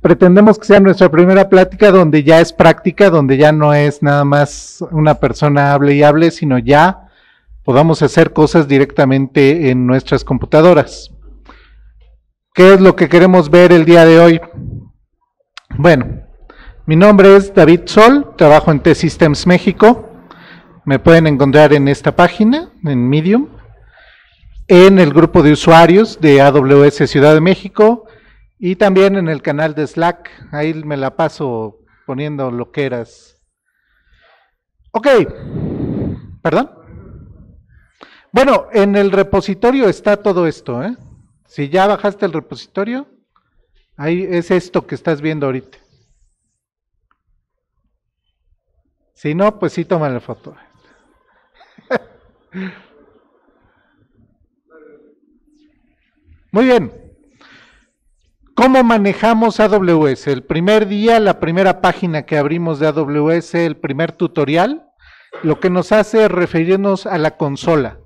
pretendemos que sea nuestra primera plática donde ya es práctica, donde ya no es nada más una persona hable y hable, sino ya podamos hacer cosas directamente en nuestras computadoras. ¿Qué es lo que queremos ver el día de hoy? Bueno, mi nombre es David Sol, trabajo en T-Systems México. Me pueden encontrar en esta página, en Medium, en el grupo de usuarios de AWS Ciudad de México, y también en el canal de Slack, ahí me la paso poniendo loqueras. Ok, perdón. Bueno, en el repositorio está todo esto. ¿eh? Si ya bajaste el repositorio, ahí es esto que estás viendo ahorita. Si no, pues sí, toma la foto. Muy bien. ¿Cómo manejamos AWS? El primer día, la primera página que abrimos de AWS, el primer tutorial, lo que nos hace es referirnos a la consola.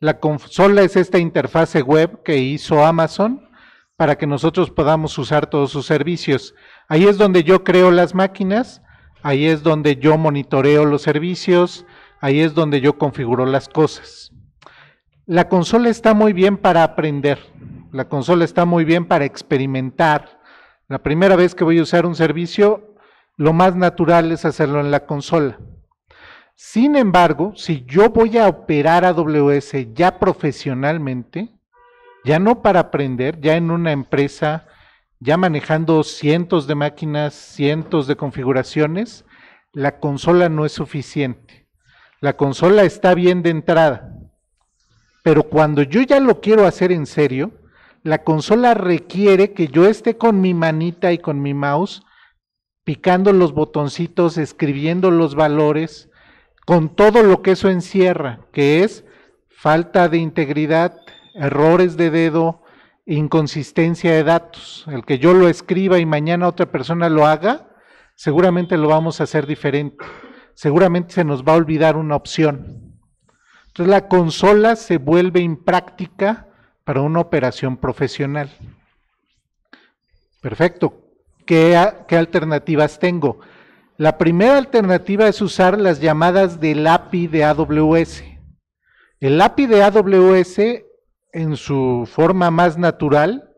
La consola es esta interfase web que hizo Amazon para que nosotros podamos usar todos sus servicios. Ahí es donde yo creo las máquinas, ahí es donde yo monitoreo los servicios, ahí es donde yo configuro las cosas. La consola está muy bien para aprender. La consola está muy bien para experimentar. La primera vez que voy a usar un servicio, lo más natural es hacerlo en la consola. Sin embargo, si yo voy a operar AWS ya profesionalmente, ya no para aprender, ya en una empresa, ya manejando cientos de máquinas, cientos de configuraciones, la consola no es suficiente. La consola está bien de entrada, pero cuando yo ya lo quiero hacer en serio, la consola requiere que yo esté con mi manita y con mi mouse picando los botoncitos, escribiendo los valores, con todo lo que eso encierra, que es falta de integridad, errores de dedo, inconsistencia de datos. El que yo lo escriba y mañana otra persona lo haga, seguramente lo vamos a hacer diferente. Seguramente se nos va a olvidar una opción. Entonces la consola se vuelve impráctica para una operación profesional. Perfecto. ¿Qué, alternativas tengo? La primera alternativa es usar las llamadas del API de AWS. El API de AWS, en su forma más natural,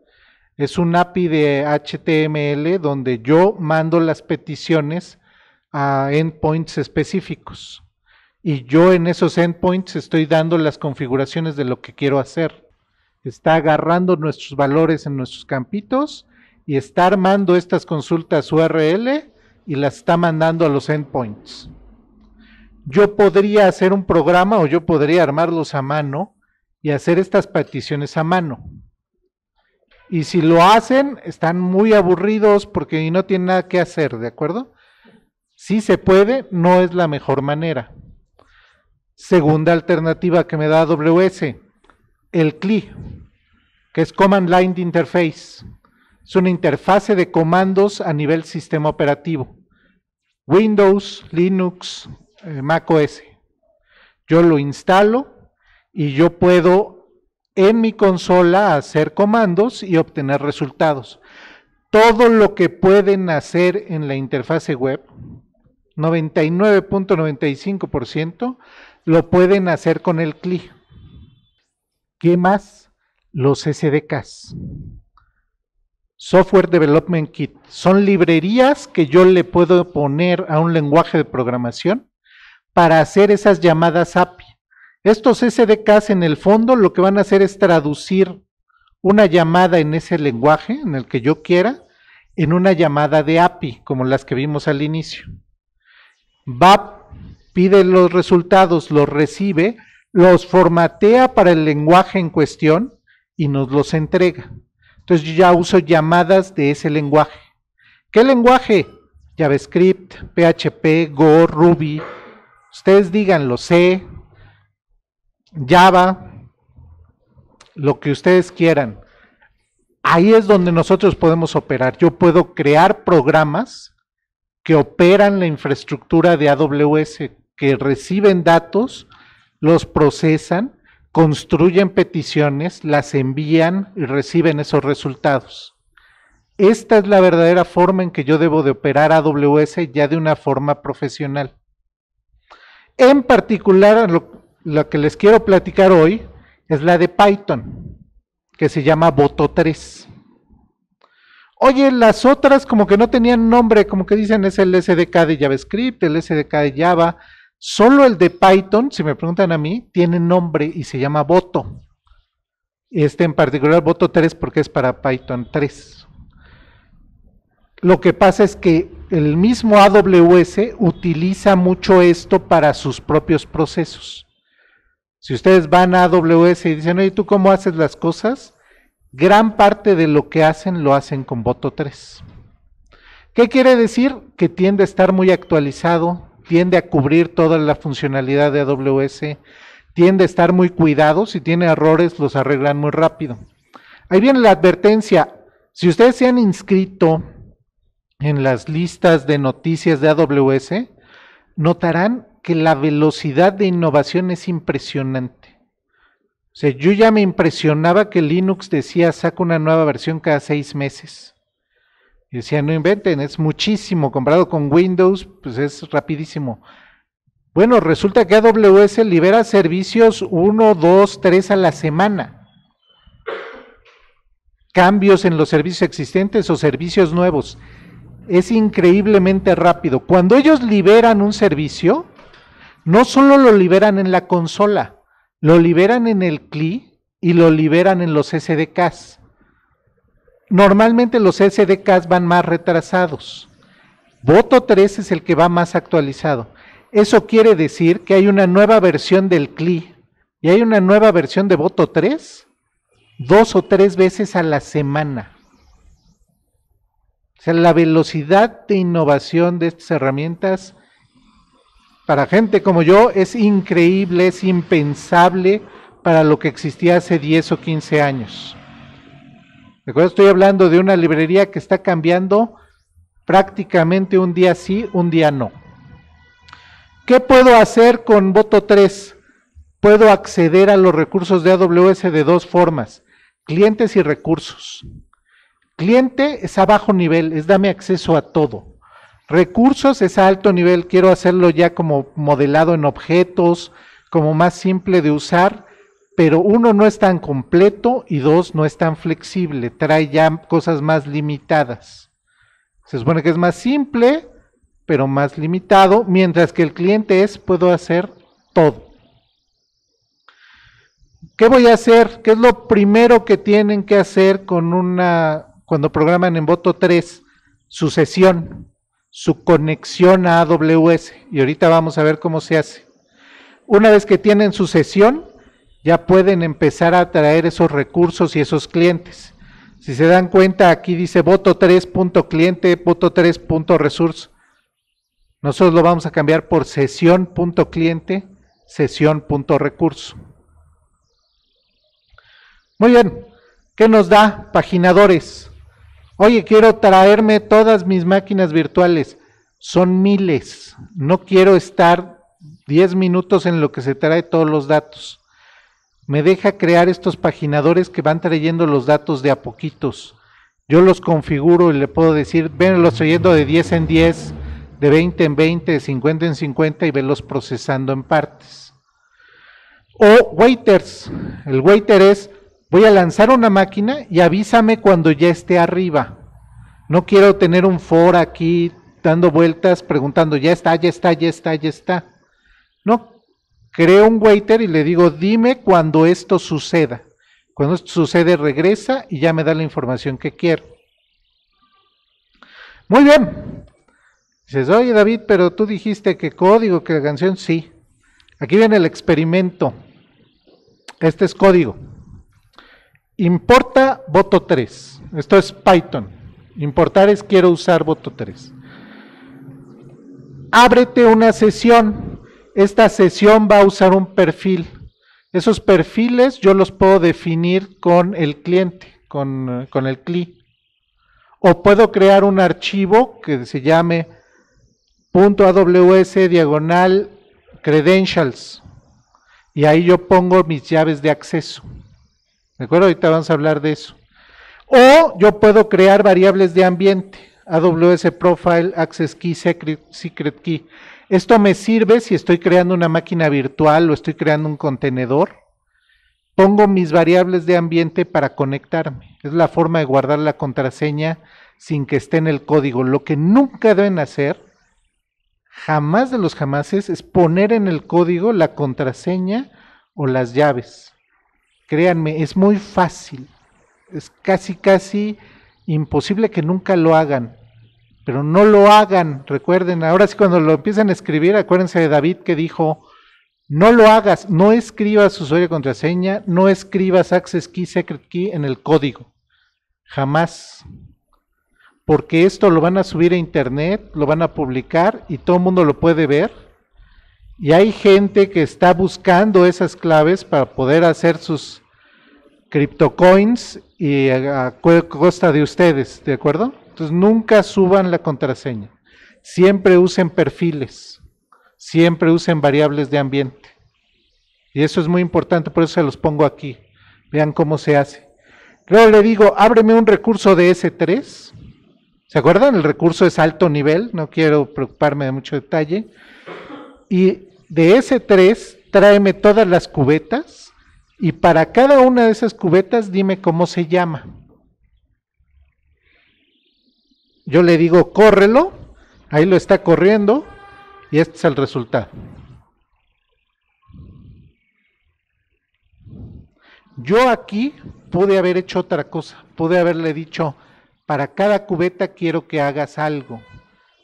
es un API de HTML donde yo mando las peticiones a endpoints específicos. Y yo en esos endpoints estoy dando las configuraciones de lo que quiero hacer está agarrando nuestros valores en nuestros campitos y está armando estas consultas URL y las está mandando a los endpoints. Yo podría hacer un programa o yo podría armarlos a mano y hacer estas peticiones a mano. Y si lo hacen, están muy aburridos porque no tienen nada que hacer, ¿de acuerdo? Si se puede, no es la mejor manera. Segunda alternativa que me da WS el CLI, que es Command Line Interface. Es una interfase de comandos a nivel sistema operativo. Windows, Linux, eh, Mac OS. Yo lo instalo y yo puedo en mi consola hacer comandos y obtener resultados. Todo lo que pueden hacer en la interfase web, 99.95%, lo pueden hacer con el CLI. ¿Qué más? Los SDKs. Software Development Kit. Son librerías que yo le puedo poner a un lenguaje de programación para hacer esas llamadas API. Estos SDKs en el fondo lo que van a hacer es traducir una llamada en ese lenguaje, en el que yo quiera, en una llamada de API, como las que vimos al inicio. va, pide los resultados, los recibe los formatea para el lenguaje en cuestión y nos los entrega. Entonces yo ya uso llamadas de ese lenguaje. ¿Qué lenguaje? JavaScript, PHP, Go, Ruby. Ustedes díganlo, C, Java, lo que ustedes quieran. Ahí es donde nosotros podemos operar. Yo puedo crear programas que operan la infraestructura de AWS, que reciben datos los procesan, construyen peticiones, las envían y reciben esos resultados. Esta es la verdadera forma en que yo debo de operar AWS ya de una forma profesional. En particular, lo, que les quiero platicar hoy es la de Python, que se llama voto 3. Oye, las otras como que no tenían nombre, como que dicen es el SDK de JavaScript, el SDK de Java, Solo el de Python, si me preguntan a mí, tiene nombre y se llama Voto. Este en particular, Voto 3, porque es para Python 3. Lo que pasa es que el mismo AWS utiliza mucho esto para sus propios procesos. Si ustedes van a AWS y dicen, oye, ¿tú cómo haces las cosas? Gran parte de lo que hacen lo hacen con voto 3. ¿Qué quiere decir? Que tiende a estar muy actualizado, tiende a cubrir toda la funcionalidad de AWS, tiende a estar muy cuidado, si tiene errores los arreglan muy rápido. Ahí viene la advertencia, si ustedes se han inscrito en las listas de noticias de AWS, notarán que la velocidad de innovación es impresionante. O yo ya me impresionaba que Linux decía saca una nueva versión cada seis meses. Y decían, no inventen, es muchísimo, comparado con Windows, pues es rapidísimo. Bueno, resulta que AWS libera servicios uno, dos, tres a la semana. Cambios en los servicios existentes o servicios nuevos. Es increíblemente rápido. Cuando ellos liberan un servicio, no solo lo liberan en la consola, lo liberan en el CLI y lo liberan en los SDKs. Normalmente los SDKs van más retrasados. Voto 3 es el que va más actualizado. Eso quiere decir que hay una nueva versión del CLI y hay una nueva versión de Voto 3 dos o tres veces a la semana. O sea, la velocidad de innovación de estas herramientas para gente como yo es increíble, es impensable para lo que existía hace 10 o 15 años estoy hablando de una librería que está cambiando prácticamente un día sí, un día no. ¿Qué puedo hacer con voto 3? Puedo acceder a los recursos de AWS de dos formas, clientes y recursos. Cliente es a bajo nivel, es dame acceso a todo. Recursos es a alto nivel, quiero hacerlo ya como modelado en objetos, como más simple de usar pero uno no es tan completo y dos no es tan flexible, trae ya cosas más limitadas. Se supone que es más simple, pero más limitado, mientras que el cliente es puedo hacer todo. ¿Qué voy a hacer? ¿Qué es lo primero que tienen que hacer con una cuando programan en voto 3 su sesión, su conexión a AWS? Y ahorita vamos a ver cómo se hace. Una vez que tienen su sesión, ya pueden empezar a traer esos recursos y esos clientes. Si se dan cuenta, aquí dice voto 3.cliente, voto 3.resource. Nosotros lo vamos a cambiar por sesión.cliente, sesión.recurso. Muy bien, ¿qué nos da paginadores? Oye, quiero traerme todas mis máquinas virtuales. Son miles. No quiero estar 10 minutos en lo que se trae todos los datos me deja crear estos paginadores que van trayendo los datos de a poquitos. Yo los configuro y le puedo decir, venlos trayendo de 10 en 10, de 20 en 20, de 50 en 50 y venlos procesando en partes. O waiters. El waiter es, voy a lanzar una máquina y avísame cuando ya esté arriba. No quiero tener un for aquí dando vueltas, preguntando, ya está, ya está, ya está, ya está. No, creo un waiter y le digo, dime cuando esto suceda. Cuando esto sucede, regresa y ya me da la información que quiero. Muy bien. Dices, oye David, pero tú dijiste que código, que canción, sí. Aquí viene el experimento. Este es código. Importa voto 3. Esto es Python. Importar es quiero usar voto 3. Ábrete una sesión esta sesión va a usar un perfil. Esos perfiles yo los puedo definir con el cliente, con, el CLI. O puedo crear un archivo que se llame .aws diagonal credentials. Y ahí yo pongo mis llaves de acceso. ¿De acuerdo? Ahorita vamos a hablar de eso. O yo puedo crear variables de ambiente. AWS Profile Access Key Secret, Secret Key. Esto me sirve si estoy creando una máquina virtual o estoy creando un contenedor. Pongo mis variables de ambiente para conectarme. Es la forma de guardar la contraseña sin que esté en el código. Lo que nunca deben hacer, jamás de los jamases, es poner en el código la contraseña o las llaves. Créanme, es muy fácil. Es casi, casi imposible que nunca lo hagan pero no lo hagan, recuerden, ahora sí cuando lo empiezan a escribir, acuérdense de David que dijo, no lo hagas, no escribas usuario y contraseña, no escribas access key, secret key en el código, jamás, porque esto lo van a subir a internet, lo van a publicar y todo el mundo lo puede ver, y hay gente que está buscando esas claves para poder hacer sus coins y a costa de ustedes, ¿de acuerdo? Entonces nunca suban la contraseña. Siempre usen perfiles. Siempre usen variables de ambiente. Y eso es muy importante, por eso se los pongo aquí. Vean cómo se hace. Luego le digo, ábreme un recurso de S3. ¿Se acuerdan? El recurso es alto nivel, no quiero preocuparme de mucho detalle. Y de S3, tráeme todas las cubetas y para cada una de esas cubetas dime cómo se llama yo le digo, córrelo, ahí lo está corriendo y este es el resultado. Yo aquí pude haber hecho otra cosa, pude haberle dicho, para cada cubeta quiero que hagas algo.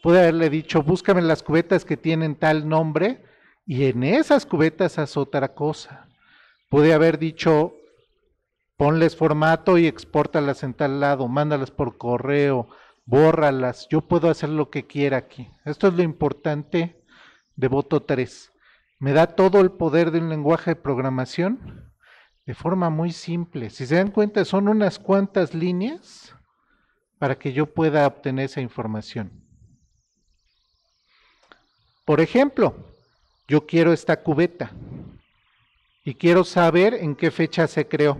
Pude haberle dicho, búscame las cubetas que tienen tal nombre y en esas cubetas haz otra cosa. Pude haber dicho, ponles formato y expórtalas en tal lado, mándalas por correo, bórralas, yo puedo hacer lo que quiera aquí. Esto es lo importante de voto 3. Me da todo el poder de un lenguaje de programación de forma muy simple. Si se dan cuenta, son unas cuantas líneas para que yo pueda obtener esa información. Por ejemplo, yo quiero esta cubeta y quiero saber en qué fecha se creó.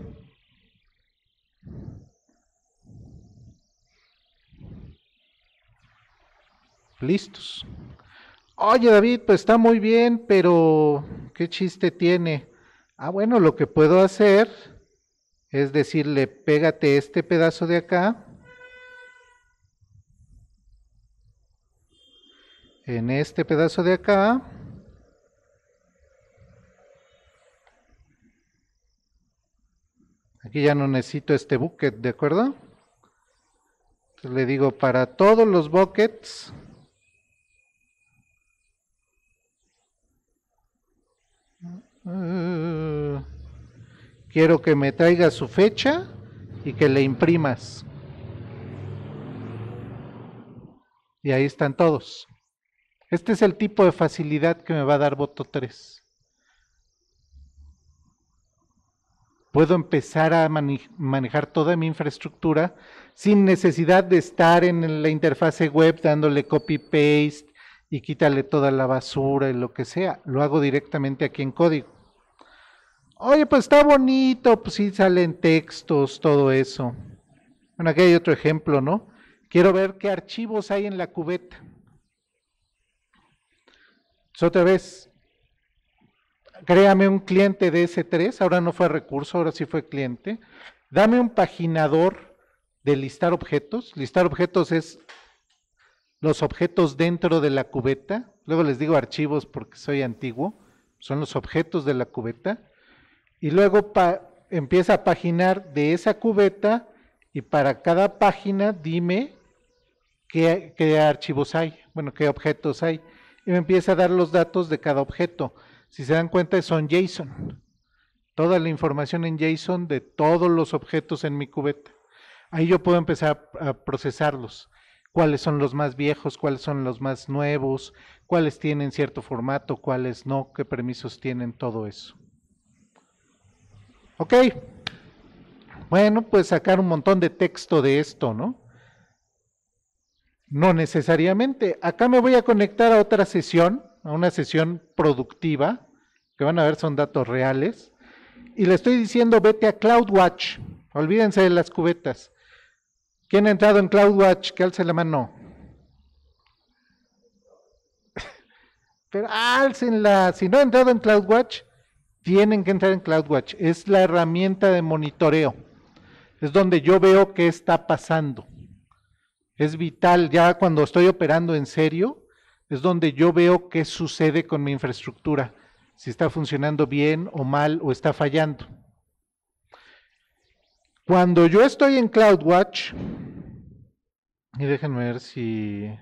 listos. Oye David, pues está muy bien, pero ¿qué chiste tiene? Ah, bueno, lo que puedo hacer es decirle, pégate este pedazo de acá. En este pedazo de acá. Aquí ya no necesito este bucket, ¿de acuerdo? le digo, para todos los buckets, Mm, quiero que me traiga su fecha y que le imprimas. Y ahí están todos. Este es el tipo de facilidad que me va a dar voto 3. Puedo empezar a manejar toda mi infraestructura sin necesidad de estar en la interfase web dándole copy-paste y quítale toda la basura y lo que sea. Lo hago directamente aquí en código. Oye, pues está bonito, pues sí salen textos, todo eso. Bueno, aquí hay otro ejemplo, ¿no? Quiero ver qué archivos hay en la cubeta. Pues otra vez, créame un cliente de S3, ahora no fue recurso, ahora sí fue cliente. Dame un paginador de listar objetos. Listar objetos es los objetos dentro de la cubeta. Luego les digo archivos porque soy antiguo. Son los objetos de la cubeta y luego empieza a paginar de esa cubeta y para cada página dime qué, archivos hay, bueno, qué objetos hay. Y me empieza a dar los datos de cada objeto. Si se dan cuenta, son JSON. Toda la información en JSON de todos los objetos en mi cubeta. Ahí yo puedo empezar a procesarlos cuáles son los más viejos, cuáles son los más nuevos, cuáles tienen cierto formato, cuáles no, qué permisos tienen, todo eso. Ok. Bueno, pues sacar un montón de texto de esto, ¿no? No necesariamente. Acá me voy a conectar a otra sesión, a una sesión productiva, que van a ver son datos reales. Y le estoy diciendo, vete a CloudWatch. Olvídense de las cubetas. ¿Quién ha entrado en CloudWatch? Que alce la mano. Pero álcenla. Si no ha entrado en CloudWatch, tienen que entrar en CloudWatch. Es la herramienta de monitoreo. Es donde yo veo qué está pasando. Es vital, ya cuando estoy operando en serio, es donde yo veo qué sucede con mi infraestructura, si está funcionando bien o mal o está fallando. Cuando yo estoy en CloudWatch, y déjenme ver si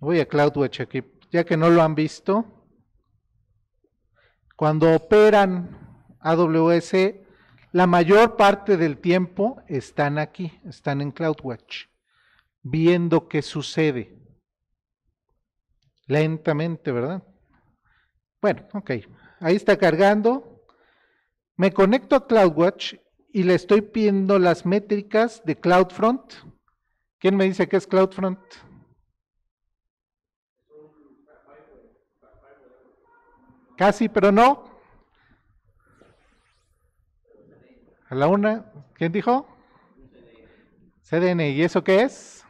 Voy a CloudWatch aquí, ya que no lo han visto. Cuando operan AWS, la mayor parte del tiempo están aquí, están en CloudWatch, viendo qué sucede. Lentamente, ¿verdad? Bueno, ok. Ahí está cargando. Me conecto a CloudWatch y le estoy pidiendo las métricas de CloudFront. ¿Quién me dice qué es CloudFront? Casi, pero no. A la una, ¿quién dijo? CDN, ¿y eso qué es?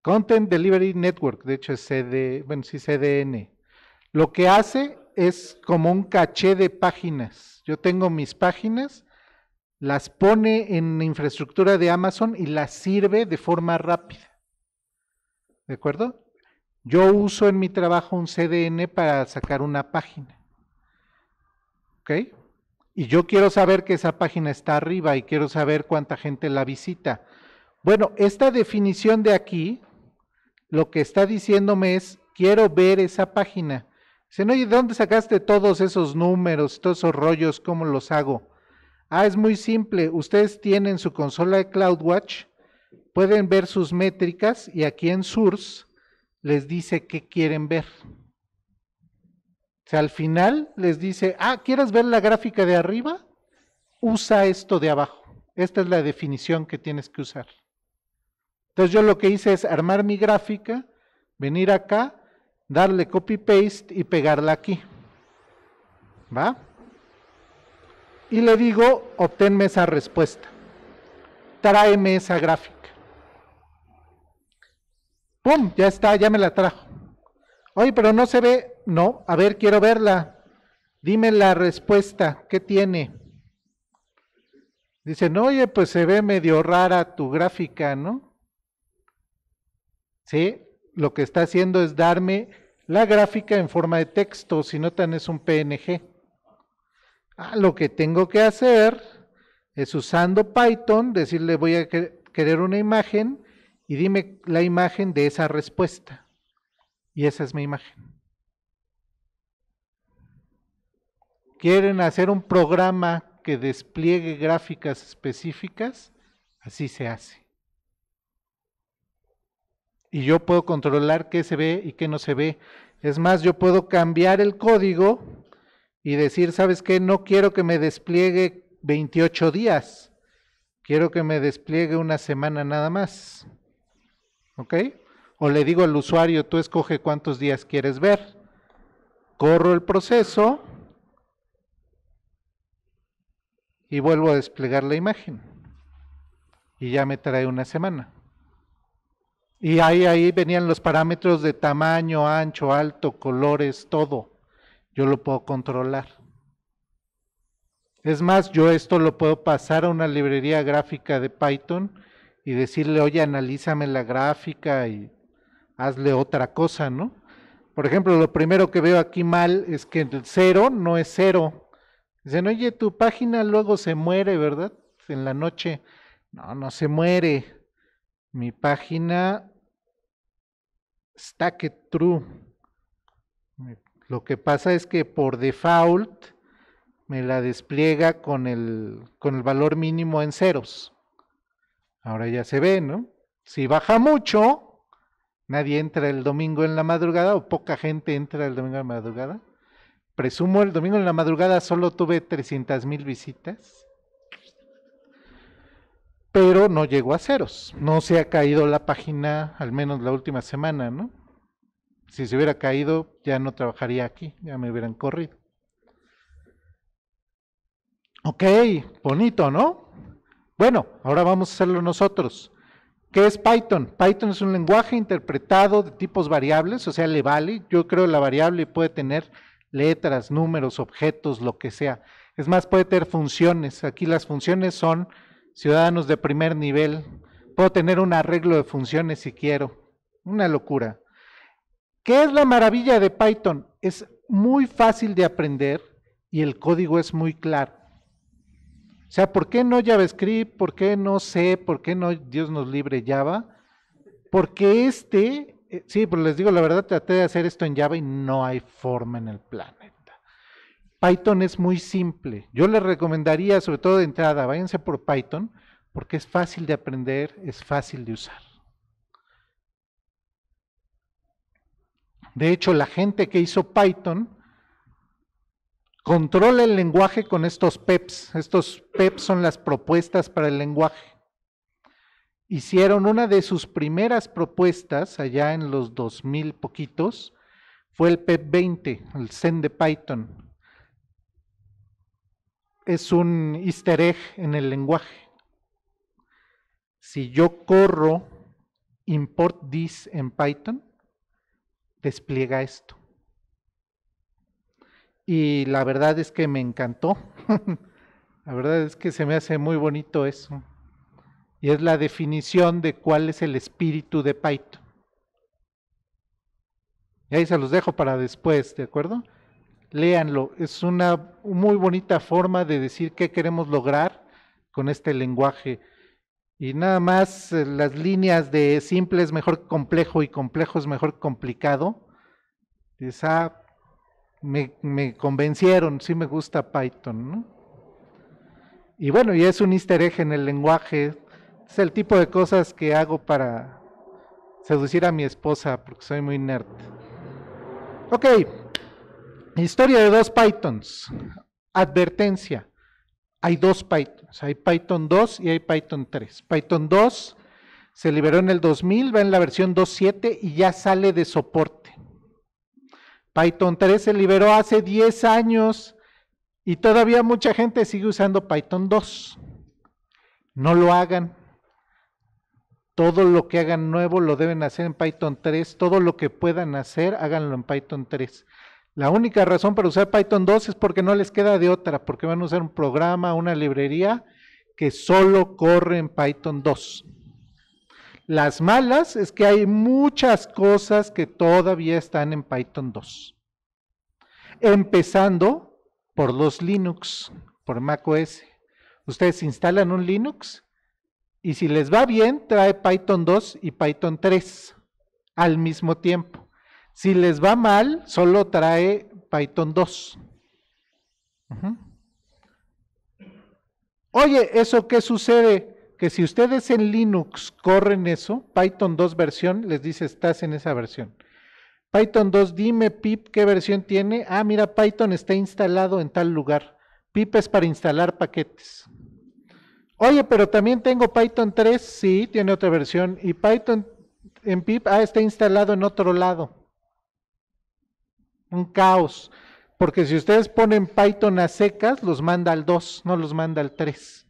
Content Delivery Network, de hecho es CD, bueno, sí CDN. Lo que hace es como un caché de páginas. Yo tengo mis páginas, las pone en infraestructura de Amazon y las sirve de forma rápida. ¿De acuerdo? Yo uso en mi trabajo un CDN para sacar una página. ¿Ok? Y yo quiero saber que esa página está arriba y quiero saber cuánta gente la visita. Bueno, esta definición de aquí, lo que está diciéndome es, quiero ver esa página. Dicen, oye, ¿de dónde sacaste todos esos números, todos esos rollos? ¿Cómo los hago? Ah, es muy simple. Ustedes tienen su consola de CloudWatch, pueden ver sus métricas y aquí en Source les dice qué quieren ver. O sea, al final les dice, ah, ¿quieres ver la gráfica de arriba? Usa esto de abajo. Esta es la definición que tienes que usar. Entonces yo lo que hice es armar mi gráfica, venir acá, darle copy-paste y pegarla aquí. ¿Va? Y le digo, obténme esa respuesta. Tráeme esa gráfica. ¡Pum! Ya está, ya me la trajo. Oye, pero no se ve. No, a ver, quiero verla. Dime la respuesta. ¿Qué tiene? Dicen, oye, pues se ve medio rara tu gráfica, ¿no? Sí, lo que está haciendo es darme la gráfica en forma de texto, si no es un PNG. Ah, lo que tengo que hacer es usando Python, decirle voy a querer una imagen y dime la imagen de esa respuesta. Y esa es mi imagen. ¿Quieren hacer un programa que despliegue gráficas específicas? Así se hace. Y yo puedo controlar qué se ve y qué no se ve. Es más, yo puedo cambiar el código y decir, ¿sabes qué? No quiero que me despliegue 28 días. Quiero que me despliegue una semana nada más. ¿Ok? O le digo al usuario, tú escoge cuántos días quieres ver. Corro el proceso y vuelvo a desplegar la imagen. Y ya me trae una semana. Y ahí, ahí venían los parámetros de tamaño, ancho, alto, colores, todo. Yo lo puedo controlar. Es más, yo esto lo puedo pasar a una librería gráfica de Python y decirle, oye, analízame la gráfica y hazle otra cosa, ¿no? Por ejemplo, lo primero que veo aquí mal es que el cero no es cero. Dicen, oye, tu página luego se muere, ¿verdad? En la noche. No, no se muere. Mi página stack true. Lo que pasa es que por default me la despliega con el valor mínimo en ceros. Ahora ya se ve, ¿no? Si baja mucho, nadie entra el domingo en la madrugada o poca gente entra el domingo en la madrugada. Presumo el domingo en la madrugada solo tuve 300 mil visitas, pero no llegó a ceros. No se ha caído la página, al menos la última semana, ¿no? Si se hubiera caído, ya no trabajaría aquí, ya me hubieran corrido. Ok, bonito, ¿no? Bueno, ahora vamos a hacerlo nosotros. ¿Qué es Python? Python es un lenguaje interpretado de tipos variables, o sea, le vale. Yo creo la variable puede tener letras, números, objetos, lo que sea. Es más, puede tener funciones. Aquí las funciones son ciudadanos de primer nivel. Puedo tener un arreglo de funciones si quiero. Una locura. ¿Qué es la maravilla de Python? Es muy fácil de aprender y el código es muy claro. O sea, ¿por qué no JavaScript? ¿Por qué no C? ¿Por qué no Dios nos libre Java? Porque este, eh, sí, pero les digo la verdad, traté de hacer esto en Java y no hay forma en el planeta. Python es muy simple. Yo les recomendaría, sobre todo de entrada, váyanse por Python, porque es fácil de aprender, es fácil de usar. De hecho, la gente que hizo Python Controla el lenguaje con estos PEPs. Estos PEPs son las propuestas para el lenguaje. Hicieron una de sus primeras propuestas allá en los 2000 poquitos, fue el PEP 20, e el Zen de Python. Es un easter egg en el lenguaje. Si yo corro import this en Python, despliega esto y la verdad es que me encantó. la verdad es que se me hace muy bonito eso. Y es la definición de cuál es el espíritu de Python. Y ahí se los dejo para después, ¿de acuerdo? Léanlo. Es una muy bonita forma de decir qué queremos lograr con este lenguaje. Y nada más eh, las líneas de simple es mejor complejo y complejo es mejor complicado. Esa me, convencieron, sí me gusta Python, Y bueno, y es un easter egg en el lenguaje, es el tipo de cosas que hago para seducir a mi esposa, porque soy muy nerd. Ok, historia de dos Pythons. Advertencia, hay dos Pythons, hay Python 2 y hay Python 3. Python 2 se liberó en el 2000, va en la versión 2.7 y ya sale de soporte. Python 3 se liberó hace 10 años y todavía mucha gente sigue usando Python 2. No lo hagan. Todo lo que hagan nuevo lo deben hacer en Python 3. Todo lo que puedan hacer, háganlo en Python 3. La única razón para usar Python 2 es porque no les queda de otra, porque van a usar un programa, una librería que solo corre en Python 2. Las malas es que hay muchas cosas que todavía están en Python 2. Empezando por los Linux, por macOS. Ustedes instalan un Linux y si les va bien, trae Python 2 y Python 3 al mismo tiempo. Si les va mal, solo trae Python 2. Oye, ¿eso qué sucede? que si ustedes en Linux corren eso, Python 2 versión, les dice estás en esa versión. Python 2, dime pip qué versión tiene. Ah, mira, Python está instalado en tal lugar. Pip es para instalar paquetes. Oye, pero también tengo Python 3, sí, tiene otra versión. Y Python en pip, ah, está instalado en otro lado. Un caos. Porque si ustedes ponen Python a secas, los manda al 2, no los manda al 3.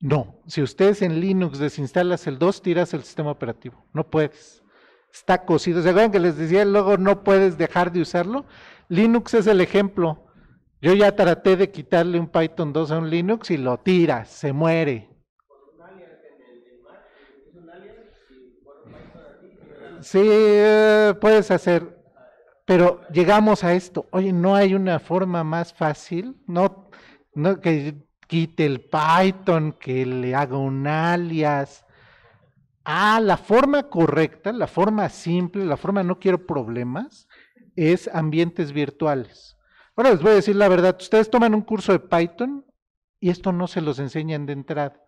No, si ustedes en Linux desinstalas el 2, tiras el sistema operativo. No puedes. Está cosido. ¿Se acuerdan que les decía luego no puedes dejar de usarlo? Linux es el ejemplo. Yo ya traté de quitarle un Python 2 a un Linux y lo tiras, se muere. Sí, eh, puedes hacer, pero llegamos a esto. Oye, ¿no hay una forma más fácil? No, no que quite el Python, que le haga un alias. Ah, la forma correcta, la forma simple, la forma no quiero problemas, es ambientes virtuales. Ahora les voy a decir la verdad, ustedes toman un curso de Python y esto no se los enseñan de entrada.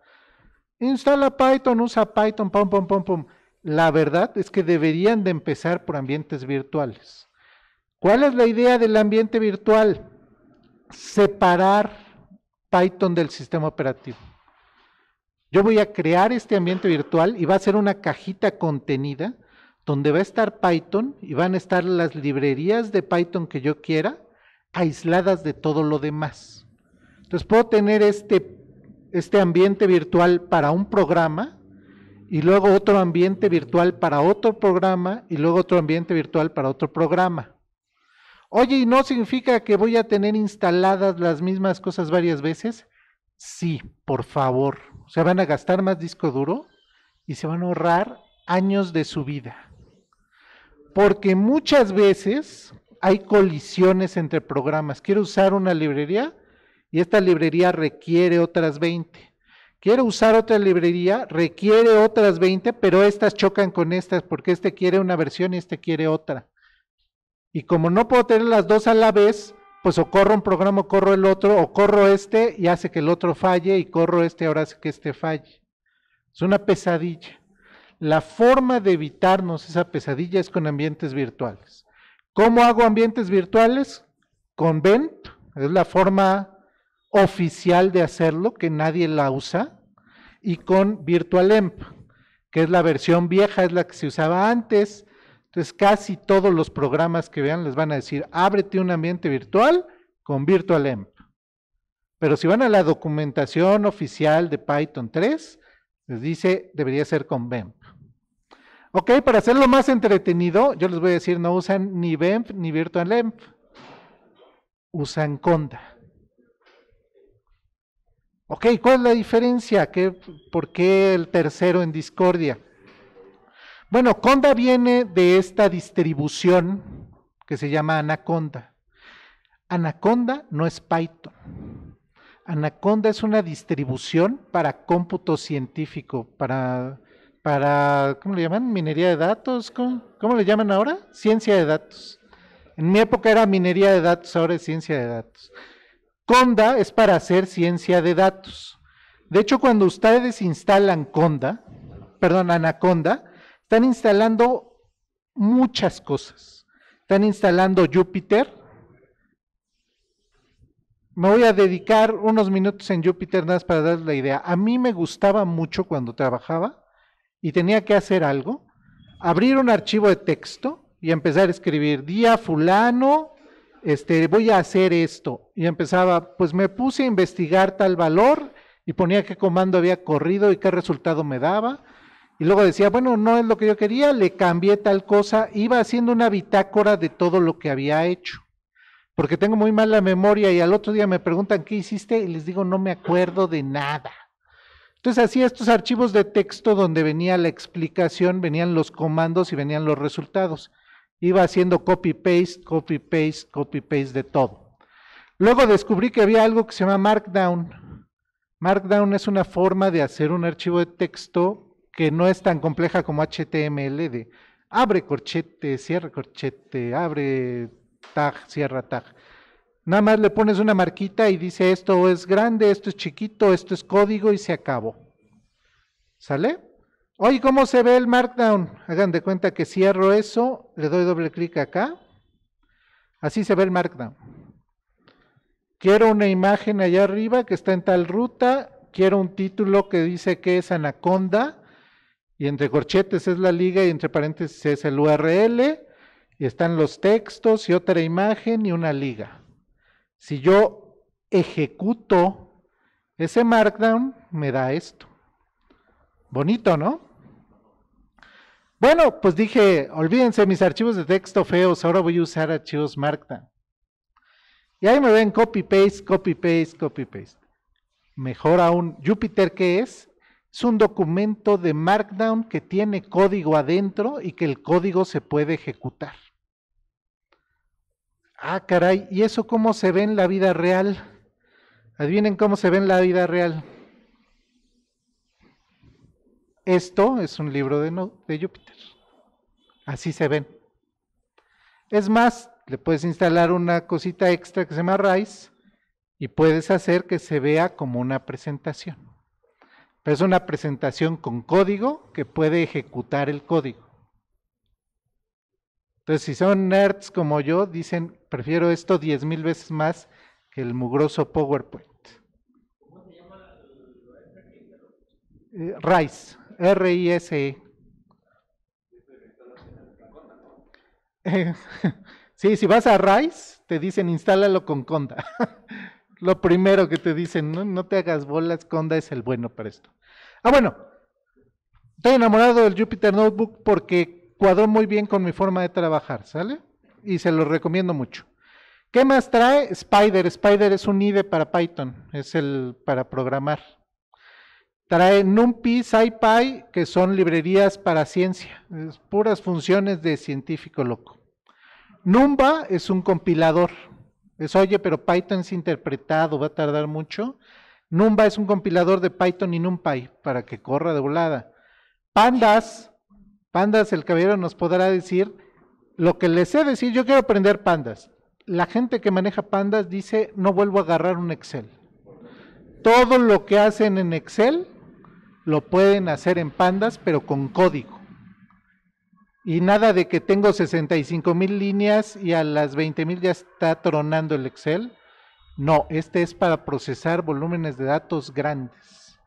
Instala Python, usa Python, pum, pom, pom, pom. La verdad es que deberían de empezar por ambientes virtuales. ¿Cuál es la idea del ambiente virtual? Separar Python del sistema operativo. Yo voy a crear este ambiente virtual y va a ser una cajita contenida donde va a estar Python y van a estar las librerías de Python que yo quiera aisladas de todo lo demás. Entonces puedo tener este, este ambiente virtual para un programa y luego otro ambiente virtual para otro programa y luego otro ambiente virtual para otro programa. Oye, ¿y no significa que voy a tener instaladas las mismas cosas varias veces? Sí, por favor. O sea, van a gastar más disco duro y se van a ahorrar años de su vida. Porque muchas veces hay colisiones entre programas. Quiero usar una librería y esta librería requiere otras 20. Quiero usar otra librería, requiere otras 20, pero estas chocan con estas porque este quiere una versión y este quiere otra. Y como no puedo tener las dos a la vez, pues o corro un programa, o corro el otro, o corro este y hace que el otro falle, y corro este y ahora hace que este falle. Es una pesadilla. La forma de evitarnos esa pesadilla es con ambientes virtuales. ¿Cómo hago ambientes virtuales? Con Vent, es la forma oficial de hacerlo, que nadie la usa, y con VirtualEmp, que es la versión vieja, es la que se usaba antes, entonces, casi todos los programas que vean les van a decir, ábrete un ambiente virtual con VirtualEmp. Pero si van a la documentación oficial de Python 3, les dice, debería ser con VEMP. Ok, para hacerlo más entretenido, yo les voy a decir, no usan ni VEMP ni VirtualEmp. Usan Conda. Ok, ¿cuál es la diferencia? ¿Por qué el tercero en discordia? Bueno, Conda viene de esta distribución que se llama Anaconda. Anaconda no es Python. Anaconda es una distribución para cómputo científico, para, para ¿cómo le llaman? Minería de datos, ¿Cómo, ¿cómo le llaman ahora? Ciencia de datos. En mi época era minería de datos, ahora es ciencia de datos. Conda es para hacer ciencia de datos. De hecho, cuando ustedes instalan Conda, perdón, Anaconda, están instalando muchas cosas. Están instalando Júpiter. Me voy a dedicar unos minutos en Júpiter nada más para dar la idea. A mí me gustaba mucho cuando trabajaba y tenía que hacer algo, abrir un archivo de texto y empezar a escribir día fulano, este, voy a hacer esto. Y empezaba, pues me puse a investigar tal valor y ponía qué comando había corrido y qué resultado me daba y luego decía, bueno, no es lo que yo quería, le cambié tal cosa, iba haciendo una bitácora de todo lo que había hecho, porque tengo muy mala memoria y al otro día me preguntan, ¿qué hiciste? Y les digo, no me acuerdo de nada. Entonces hacía estos archivos de texto donde venía la explicación, venían los comandos y venían los resultados. Iba haciendo copy-paste, copy-paste, copy-paste de todo. Luego descubrí que había algo que se llama Markdown. Markdown es una forma de hacer un archivo de texto que no es tan compleja como HTML de abre corchete, cierra corchete, abre tag, cierra tag. Nada más le pones una marquita y dice esto es grande, esto es chiquito, esto es código y se acabó. ¿Sale? Oye, ¿cómo se ve el Markdown? Hagan de cuenta que cierro eso, le doy doble clic acá. Así se ve el Markdown. Quiero una imagen allá arriba que está en tal ruta. Quiero un título que dice que es Anaconda y entre corchetes es la liga y entre paréntesis es el URL y están los textos y otra imagen y una liga. Si yo ejecuto ese markdown, me da esto. Bonito, ¿no? Bueno, pues dije, olvídense mis archivos de texto feos, ahora voy a usar archivos markdown. Y ahí me ven copy paste, copy paste, copy paste. Mejor aún, Jupyter ¿qué es? Es un documento de Markdown que tiene código adentro y que el código se puede ejecutar. Ah, caray, ¿y eso cómo se ve en la vida real? Adivinen cómo se ve en la vida real. Esto es un libro de, no, de Júpiter. Así se ven. Es más, le puedes instalar una cosita extra que se llama RISE y puedes hacer que se vea como una presentación. Pero es una presentación con código que puede ejecutar el código. Entonces, si son nerds como yo, dicen, prefiero esto 10.000 veces más que el mugroso PowerPoint. ¿Cómo se llama? El... RISE, R-I-S-E. sí, si vas a RISE, te dicen instálalo con Conda. Lo primero que te dicen, no, te hagas bolas, esconda, es el bueno para esto. Ah, bueno, estoy enamorado del Jupyter Notebook porque cuadró muy bien con mi forma de trabajar, ¿sale? Y se lo recomiendo mucho. ¿Qué más trae? Spider. Spider es un IDE para Python, es el para programar. Trae NumPy, SciPy, que son librerías para ciencia, puras funciones de científico loco. Numba es un compilador, es, oye, pero Python es interpretado, va a tardar mucho. Numba es un compilador de Python y NumPy para que corra de volada. Pandas, Pandas, el caballero nos podrá decir lo que les sé decir. Yo quiero aprender Pandas. La gente que maneja Pandas dice, no vuelvo a agarrar un Excel. Todo lo que hacen en Excel lo pueden hacer en Pandas, pero con código. Y nada de que tengo 65 mil líneas y a las 20 mil ya está tronando el Excel. No, este es para procesar volúmenes de datos grandes,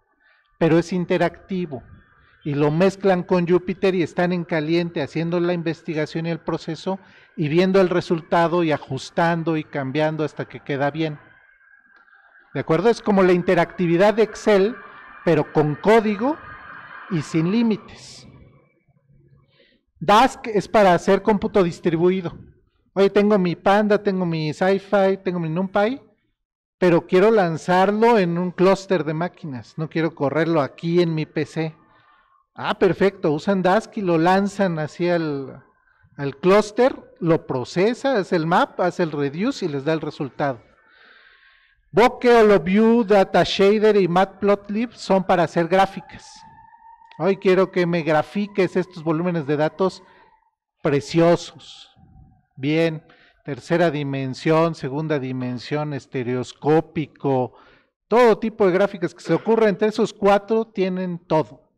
pero es interactivo. Y lo mezclan con Júpiter y están en caliente haciendo la investigación y el proceso y viendo el resultado y ajustando y cambiando hasta que queda bien. ¿De acuerdo? Es como la interactividad de Excel, pero con código y sin límites. Dask es para hacer cómputo distribuido. Oye, tengo mi Panda, tengo mi Sci-Fi, tengo mi NumPy, pero quiero lanzarlo en un clúster de máquinas. No quiero correrlo aquí en mi PC. Ah, perfecto. Usan Dask y lo lanzan hacia el, al clúster, lo procesa, hace el map, hace el reduce y les da el resultado. Bokeh, HoloView, Shader y Matplotlib son para hacer gráficas. Hoy quiero que me grafiques estos volúmenes de datos preciosos. Bien, tercera dimensión, segunda dimensión, estereoscópico, todo tipo de gráficas que se ocurra. Entre esos cuatro tienen todo.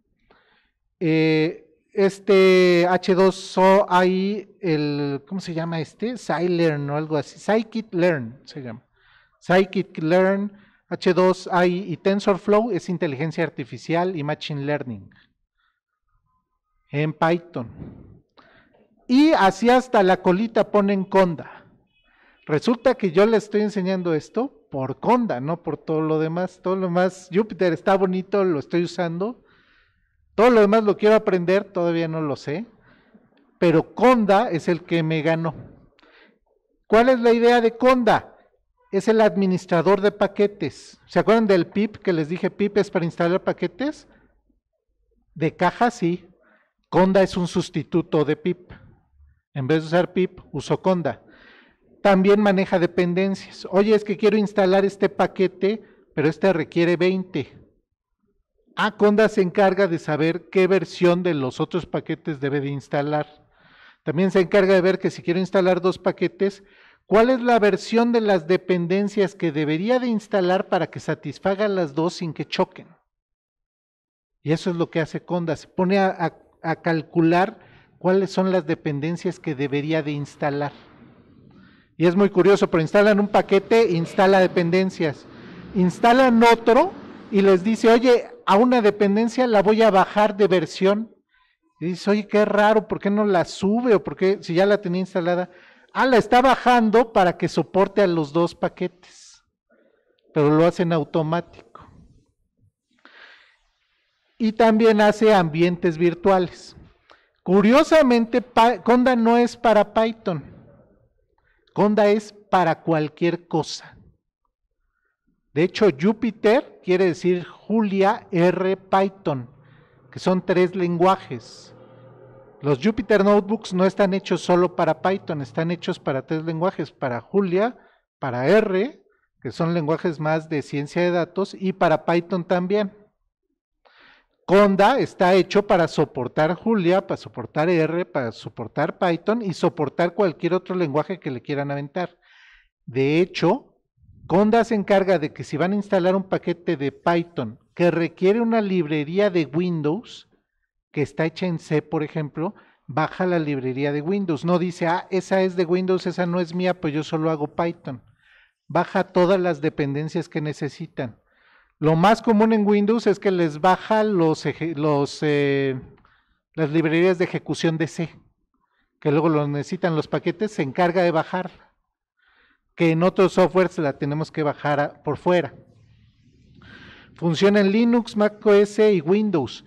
Eh, este h 2 ahí el, ¿cómo se llama este? SciLearn o algo así. Scikit-learn se llama. Scikit-learn, H2AI y TensorFlow es inteligencia artificial y machine learning en Python. Y así hasta la colita ponen conda. Resulta que yo le estoy enseñando esto por conda, no por todo lo demás. Todo lo demás, Jupyter está bonito, lo estoy usando. Todo lo demás lo quiero aprender, todavía no lo sé. Pero conda es el que me ganó. ¿Cuál es la idea de conda? es el administrador de paquetes. ¿Se acuerdan del pip que les dije? Pip es para instalar paquetes. De caja sí, Conda es un sustituto de pip. En vez de usar pip, uso conda. También maneja dependencias. Oye, es que quiero instalar este paquete, pero este requiere 20. Ah, conda se encarga de saber qué versión de los otros paquetes debe de instalar. También se encarga de ver que si quiero instalar dos paquetes, cuál es la versión de las dependencias que debería de instalar para que satisfagan las dos sin que choquen. Y eso es lo que hace Conda, se pone a a calcular cuáles son las dependencias que debería de instalar. Y es muy curioso, pero instalan un paquete, instala dependencias, instalan otro y les dice, oye, a una dependencia la voy a bajar de versión. Y dice, oye, qué raro, ¿por qué no la sube? ¿O por qué, si ya la tenía instalada? Ah, la está bajando para que soporte a los dos paquetes, pero lo hacen automático y también hace ambientes virtuales. Curiosamente, Conda no es para Python. Conda es para cualquier cosa. De hecho, Jupyter quiere decir Julia R Python, que son tres lenguajes. Los Jupyter Notebooks no están hechos solo para Python, están hechos para tres lenguajes, para Julia, para R, que son lenguajes más de ciencia de datos, y para Python también. Conda está hecho para soportar Julia, para soportar R, para soportar Python y soportar cualquier otro lenguaje que le quieran aventar. De hecho, Conda se encarga de que si van a instalar un paquete de Python que requiere una librería de Windows, que está hecha en C, por ejemplo, baja la librería de Windows. No dice, ah, esa es de Windows, esa no es mía, pues yo solo hago Python. Baja todas las dependencias que necesitan. Lo más común en Windows es que les baja los, eh, las librerías de ejecución de C, que luego lo necesitan los paquetes, se encarga de bajar, que en otros softwares la tenemos que bajar por fuera. Funciona en Linux, Mac OS y Windows.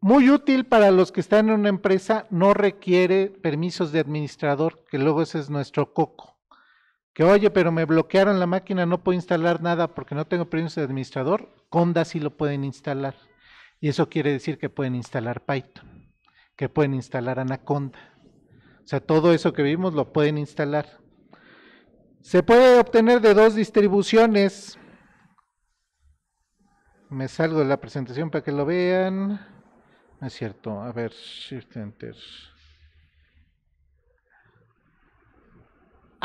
Muy útil para los que están en una empresa, no requiere permisos de administrador, que luego ese es nuestro coco que oye, pero me bloquearon la máquina, no puedo instalar nada porque no tengo permiso de administrador, Conda sí lo pueden instalar. Y eso quiere decir que pueden instalar Python, que pueden instalar Anaconda. O sea, todo eso que vimos lo pueden instalar. Se puede obtener de dos distribuciones. Me salgo de la presentación para que lo vean. No es cierto. A ver, Shift Enter.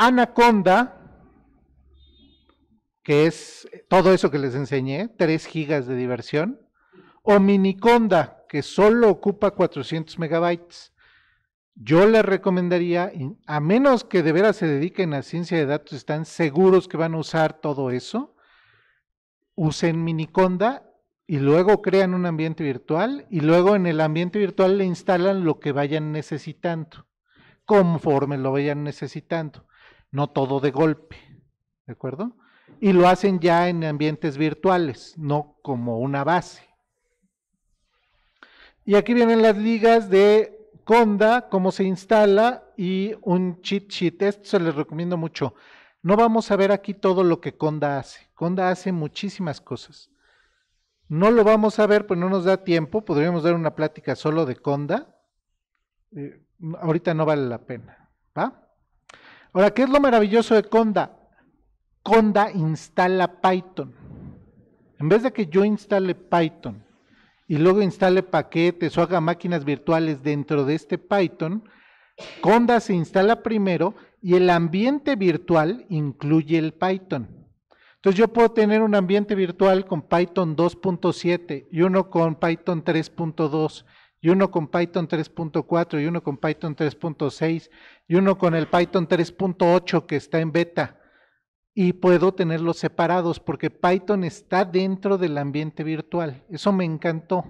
Anaconda, que es todo eso que les enseñé, 3 gigas de diversión, o Miniconda, que solo ocupa 400 megabytes. Yo les recomendaría, a menos que de veras se dediquen a ciencia de datos, están seguros que van a usar todo eso, usen Miniconda y luego crean un ambiente virtual y luego en el ambiente virtual le instalan lo que vayan necesitando, conforme lo vayan necesitando no todo de golpe, ¿de acuerdo? Y lo hacen ya en ambientes virtuales, no como una base. Y aquí vienen las ligas de Conda, cómo se instala y un cheat sheet. Esto se les recomiendo mucho. No vamos a ver aquí todo lo que Conda hace. Conda hace muchísimas cosas. No lo vamos a ver, pues no nos da tiempo. Podríamos dar una plática solo de Conda. Eh, ahorita no vale la pena. ¿Va? Ahora, ¿qué es lo maravilloso de Conda? Conda instala Python. En vez de que yo instale Python y luego instale paquetes o haga máquinas virtuales dentro de este Python, Conda se instala primero y el ambiente virtual incluye el Python. Entonces yo puedo tener un ambiente virtual con Python 2.7 y uno con Python 3.2 y uno con Python 3.4 y uno con Python 3.6 y uno con el Python 3.8 que está en beta. Y puedo tenerlos separados porque Python está dentro del ambiente virtual. Eso me encantó.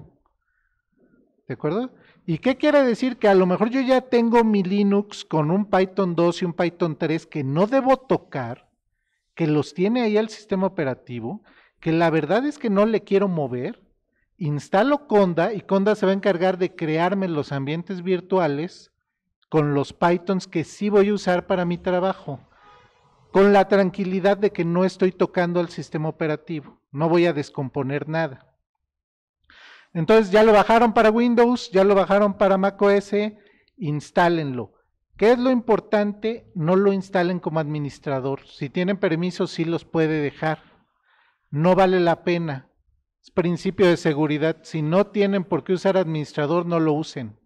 ¿De acuerdo? ¿Y qué quiere decir? Que a lo mejor yo ya tengo mi Linux con un Python 2 y un Python 3 que no debo tocar, que los tiene ahí el sistema operativo, que la verdad es que no le quiero mover, instalo Conda y Conda se va a encargar de crearme los ambientes virtuales con los Pythons que sí voy a usar para mi trabajo, con la tranquilidad de que no estoy tocando al sistema operativo, no voy a descomponer nada. Entonces ya lo bajaron para Windows, ya lo bajaron para macOS, instálenlo. ¿Qué es lo importante? No lo instalen como administrador. Si tienen permiso sí los puede dejar. No vale la pena. Es principio de seguridad. Si no tienen por qué usar administrador, no lo usen.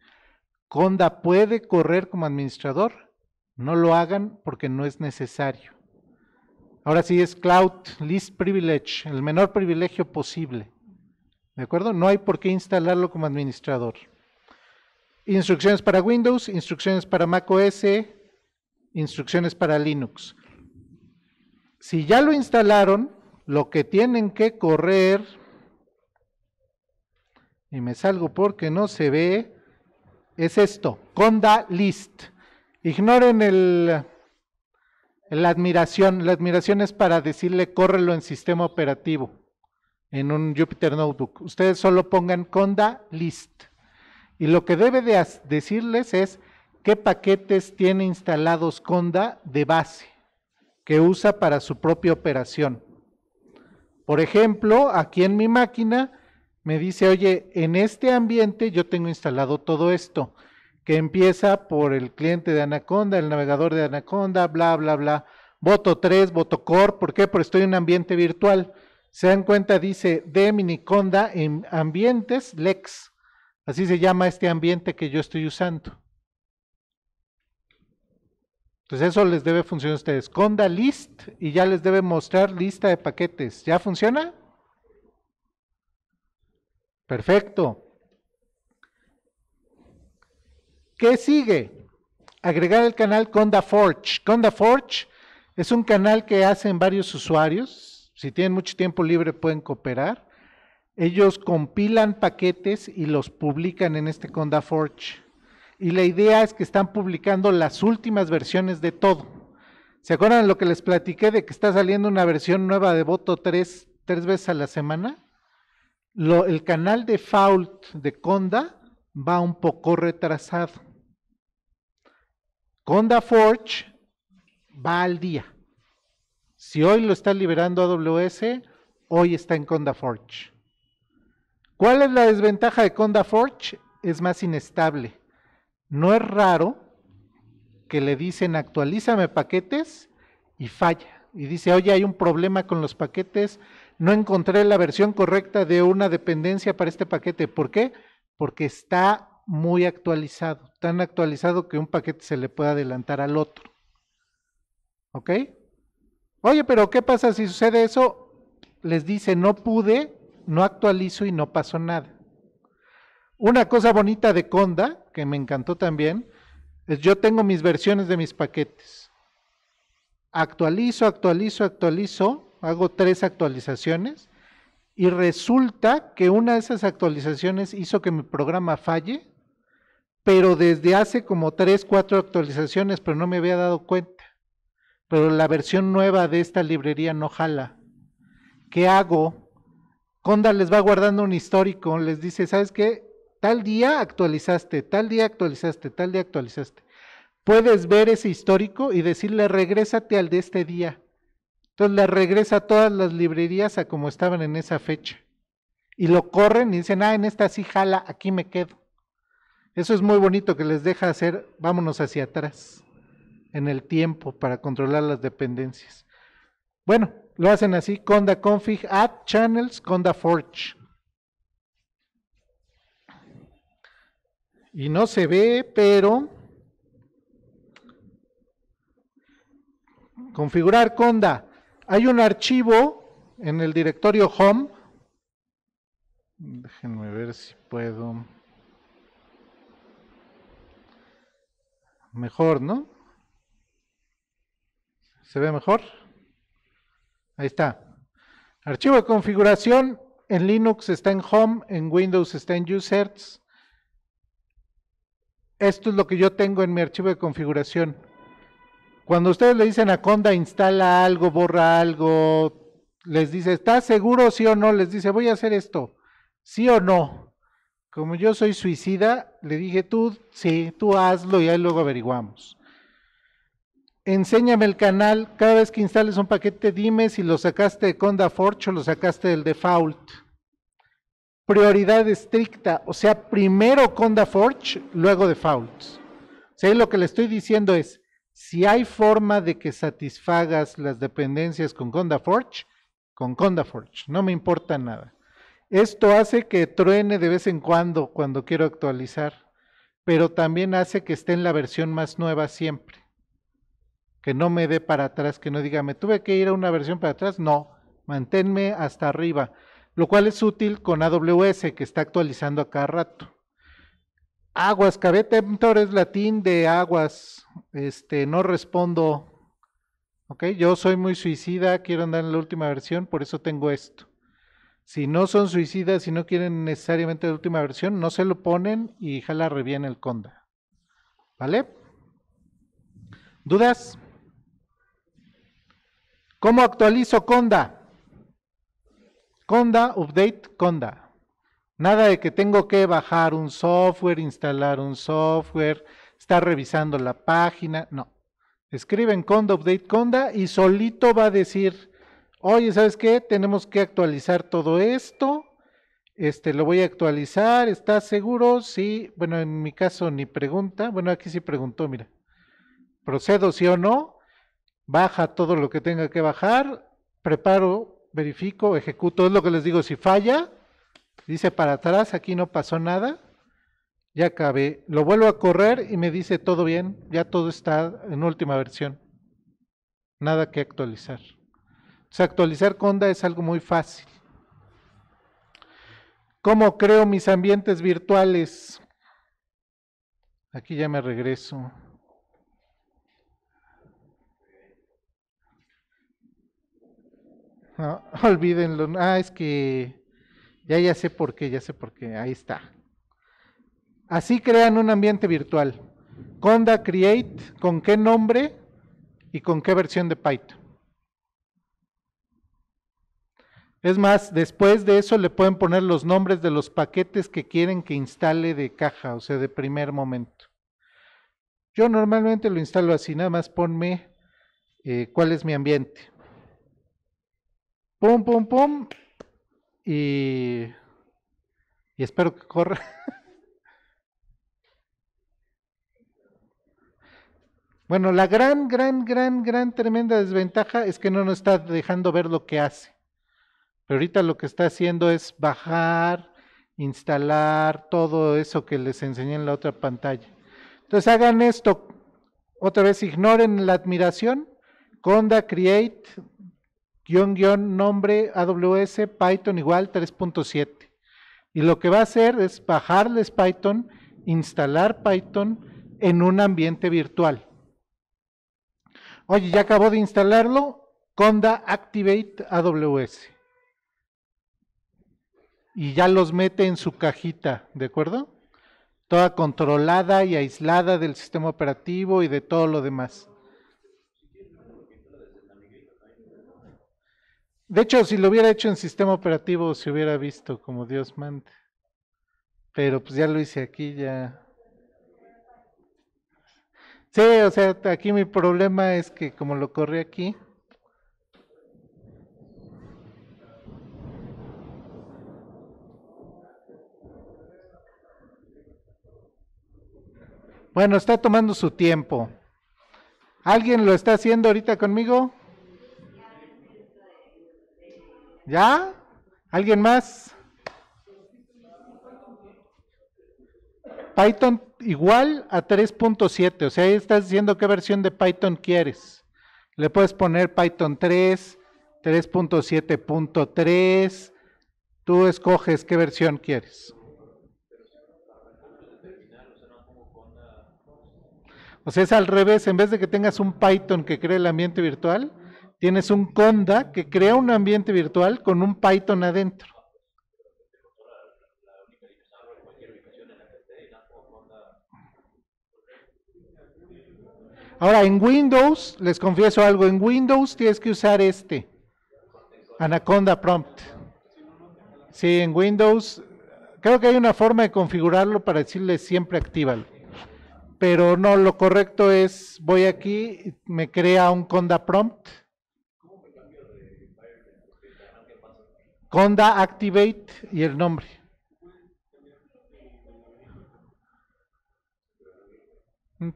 Conda puede correr como administrador. No lo hagan porque no es necesario. Ahora sí es cloud List privilege, el menor privilegio posible. ¿De acuerdo? No hay por qué instalarlo como administrador. Instrucciones para Windows, instrucciones para macOS, instrucciones para Linux. Si ya lo instalaron, lo que tienen que correr y me salgo porque no se ve, es esto, conda list. Ignoren el, la admiración, la admiración es para decirle córrelo en sistema operativo, en un Jupyter Notebook. Ustedes solo pongan conda list. Y lo que debe de decirles es qué paquetes tiene instalados conda de base que usa para su propia operación. Por ejemplo, aquí en mi máquina me dice, oye, en este ambiente yo tengo instalado todo esto, que empieza por el cliente de Anaconda, el navegador de Anaconda, bla, bla, bla. Voto 3, voto core, ¿por qué? Porque estoy en un ambiente virtual. Se dan cuenta, dice, de Miniconda en ambientes Lex. Así se llama este ambiente que yo estoy usando. Entonces eso les debe funcionar a ustedes. Conda list y ya les debe mostrar lista de paquetes. ¿Ya funciona? Perfecto. ¿Qué sigue? Agregar el canal Conda Forge. Conda Forge es un canal que hacen varios usuarios. Si tienen mucho tiempo libre pueden cooperar. Ellos compilan paquetes y los publican en este Conda Forge. Y la idea es que están publicando las últimas versiones de todo. ¿Se acuerdan lo que les platiqué de que está saliendo una versión nueva de Voto tres, tres veces a la semana? el canal de Fault de Conda va un poco retrasado. Conda Forge va al día. Si hoy lo está liberando AWS, hoy está en Conda Forge. ¿Cuál es la desventaja de Conda Forge? Es más inestable. No es raro que le dicen actualízame paquetes y falla. Y dice, oye, hay un problema con los paquetes, no encontré la versión correcta de una dependencia para este paquete. ¿Por qué? Porque está muy actualizado, tan actualizado que un paquete se le puede adelantar al otro. ¿Ok? Oye, pero ¿qué pasa si sucede eso? Les dice, no pude, no actualizo y no pasó nada. Una cosa bonita de Conda, que me encantó también, es yo tengo mis versiones de mis paquetes. Actualizo, actualizo, actualizo hago tres actualizaciones y resulta que una de esas actualizaciones hizo que mi programa falle, pero desde hace como tres, cuatro actualizaciones, pero no me había dado cuenta. Pero la versión nueva de esta librería no jala. ¿Qué hago? Conda les va guardando un histórico, les dice, ¿sabes qué? Tal día actualizaste, tal día actualizaste, tal día actualizaste. Puedes ver ese histórico y decirle, regrésate al de este día entonces le regresa a todas las librerías a como estaban en esa fecha. Y lo corren y dicen, ah, en esta sí jala, aquí me quedo. Eso es muy bonito que les deja hacer, vámonos hacia atrás, en el tiempo, para controlar las dependencias. Bueno, lo hacen así, conda config add channels, conda forge. Y no se ve, pero... Configurar conda. Hay un archivo en el directorio home. Déjenme ver si puedo. Mejor, ¿no? ¿Se ve mejor? Ahí está. Archivo de configuración. En Linux está en Home, en Windows está en Users. Esto es lo que yo tengo en mi archivo de configuración. Cuando ustedes le dicen a Conda instala algo, borra algo, les dice, ¿estás seguro sí o no? Les dice, voy a hacer esto, sí o no. Como yo soy suicida, le dije, tú sí, tú hazlo y ahí luego averiguamos. Enséñame el canal, cada vez que instales un paquete dime si lo sacaste de Conda Forge o lo sacaste del default. Prioridad estricta, o sea, primero Conda Forge, luego default. O lo que le estoy diciendo es, si hay forma de que satisfagas las dependencias con Conda Forge, con Conda Forge, no me importa nada. Esto hace que truene de vez en cuando cuando quiero actualizar, pero también hace que esté en la versión más nueva siempre. Que no me dé para atrás, que no diga, me tuve que ir a una versión para atrás. No, manténme hasta arriba, lo cual es útil con AWS que está actualizando a cada rato. Aguas, Cabetemtor es latín de aguas. Este, no respondo. Ok, yo soy muy suicida, quiero andar en la última versión, por eso tengo esto. Si no son suicidas, y no quieren necesariamente la última versión, no se lo ponen y jala reviene el conda. ¿Vale? ¿Dudas? ¿Cómo actualizo conda? Conda, update, conda. Nada de que tengo que bajar un software, instalar un software, estar revisando la página. No. Escriben Conda Update Conda y solito va a decir, oye, ¿sabes qué? Tenemos que actualizar todo esto. Este, lo voy a actualizar. ¿Estás seguro? Sí. Bueno, en mi caso ni pregunta. Bueno, aquí sí preguntó, mira. Procedo sí o no. Baja todo lo que tenga que bajar. Preparo, verifico, ejecuto. Es lo que les digo. Si falla, Dice para atrás, aquí no pasó nada, ya acabé. Lo vuelvo a correr y me dice todo bien, ya todo está en última versión. Nada que actualizar. O sea, actualizar Conda es algo muy fácil. ¿Cómo creo mis ambientes virtuales? Aquí ya me regreso. olvídenlo. Ah, es que ya, ya sé por qué, ya sé por qué, ahí está. Así crean un ambiente virtual. Conda Create, ¿con qué nombre y con qué versión de Python? Es más, después de eso le pueden poner los nombres de los paquetes que quieren que instale de caja, o sea, de primer momento. Yo normalmente lo instalo así, nada más ponme eh, cuál es mi ambiente. Pum, pum, pum, y, espero que corra. Bueno, la gran, gran, gran, gran, tremenda desventaja es que no nos está dejando ver lo que hace. Pero ahorita lo que está haciendo es bajar, instalar todo eso que les enseñé en la otra pantalla. Entonces hagan esto. Otra vez ignoren la admiración. Conda, create, guión nombre AWS Python igual 3.7. Y lo que va a hacer es bajarles Python, instalar Python en un ambiente virtual. Oye, ya acabo de instalarlo, conda activate AWS. Y ya los mete en su cajita, ¿de acuerdo? Toda controlada y aislada del sistema operativo y de todo lo demás. De hecho, si lo hubiera hecho en sistema operativo, se hubiera visto como Dios manda. Pero pues ya lo hice aquí, ya. Sí, o sea, aquí mi problema es que como lo corrí aquí. Bueno, está tomando su tiempo. ¿Alguien lo está haciendo ahorita conmigo? ¿Ya? ¿Alguien más? Python igual a 3.7, o sea, ahí estás diciendo qué versión de Python quieres. Le puedes poner Python 3, 3.7.3, tú escoges qué versión quieres. O sea, es al revés, en vez de que tengas un Python que cree el ambiente virtual, tienes un conda que crea un ambiente virtual con un Python adentro. Ahora, en Windows, les confieso algo, en Windows tienes que usar este, Anaconda Prompt. Sí, en Windows, creo que hay una forma de configurarlo para decirle siempre activa. Pero no, lo correcto es, voy aquí, me crea un conda prompt, Conda Activate y el nombre.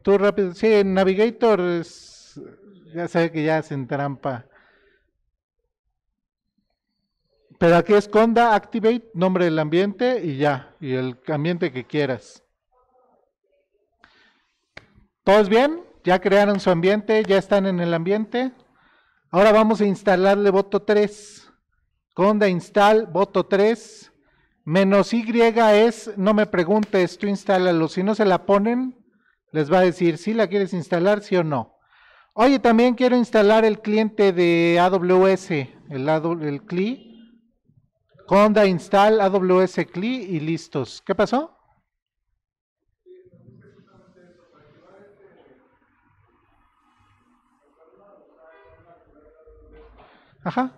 Tú rápido, sí, Navigator ya sabe que ya se trampa. Pero aquí es Conda Activate, nombre del ambiente y ya, y el ambiente que quieras. ¿Todo es bien? ¿Ya crearon su ambiente? ¿Ya están en el ambiente? Ahora vamos a instalarle voto 3. Conda install, voto 3. Menos Y es, no me preguntes, tú instálalo. Si no se la ponen, les va a decir si la quieres instalar, sí o no. Oye, también quiero instalar el cliente de AWS, el, el CLI. Conda install AWS CLI y listos. ¿Qué pasó? Ajá.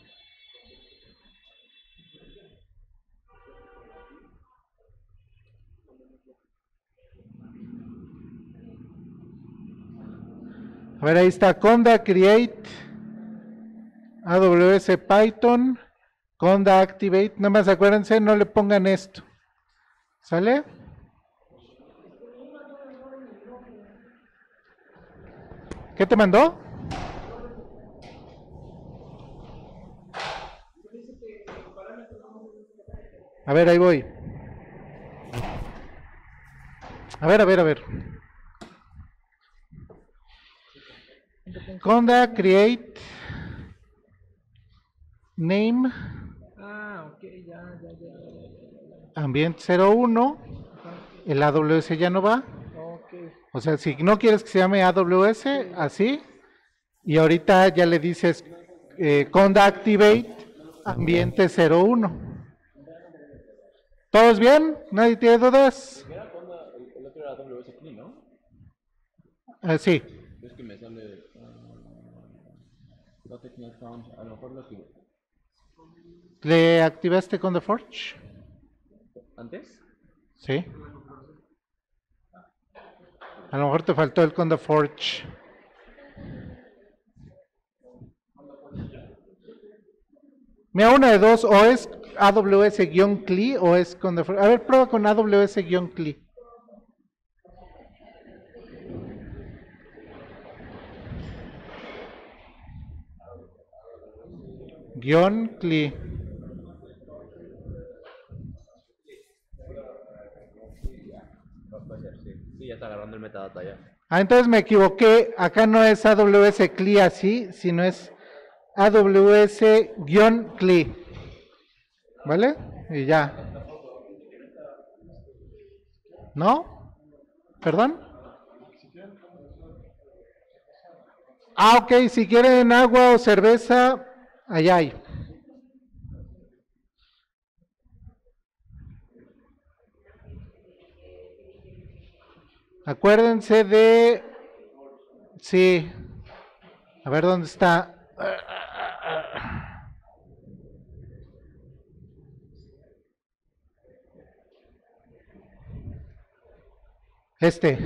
A ver, ahí está Conda Create, AWS Python, Conda Activate. Nada más acuérdense, no le pongan esto. ¿Sale? ¿Qué te mandó? A ver, ahí voy. A ver, a ver, a ver. Conda create name. Ah, ambiente 01. El AWS ya no va. O sea, si no quieres que se llame AWS, así. Y ahorita ya le dices Conda eh, activate ambiente 01. ¿Todos bien? ¿Nadie tiene dudas? El otro era AWS ¿no? Ah, sí. Es que me sale ¿Le activaste con The Forge? ¿Antes? Sí. A lo mejor te faltó el con The Forge. Mira, una de dos, o es AWS-CLI o es con The Forge. A ver, prueba con AWS-CLI. guión CLI. Sí, ya está agarrando el metadata ya. Ah, entonces me equivoqué. Acá no es AWS CLI así, sino es AWS-CLI. ¿Vale? Y ya. ¿No? ¿Perdón? Ah, ok. Si quieren agua o cerveza, Allá hay. Acuérdense de... Sí. A ver dónde está. Este.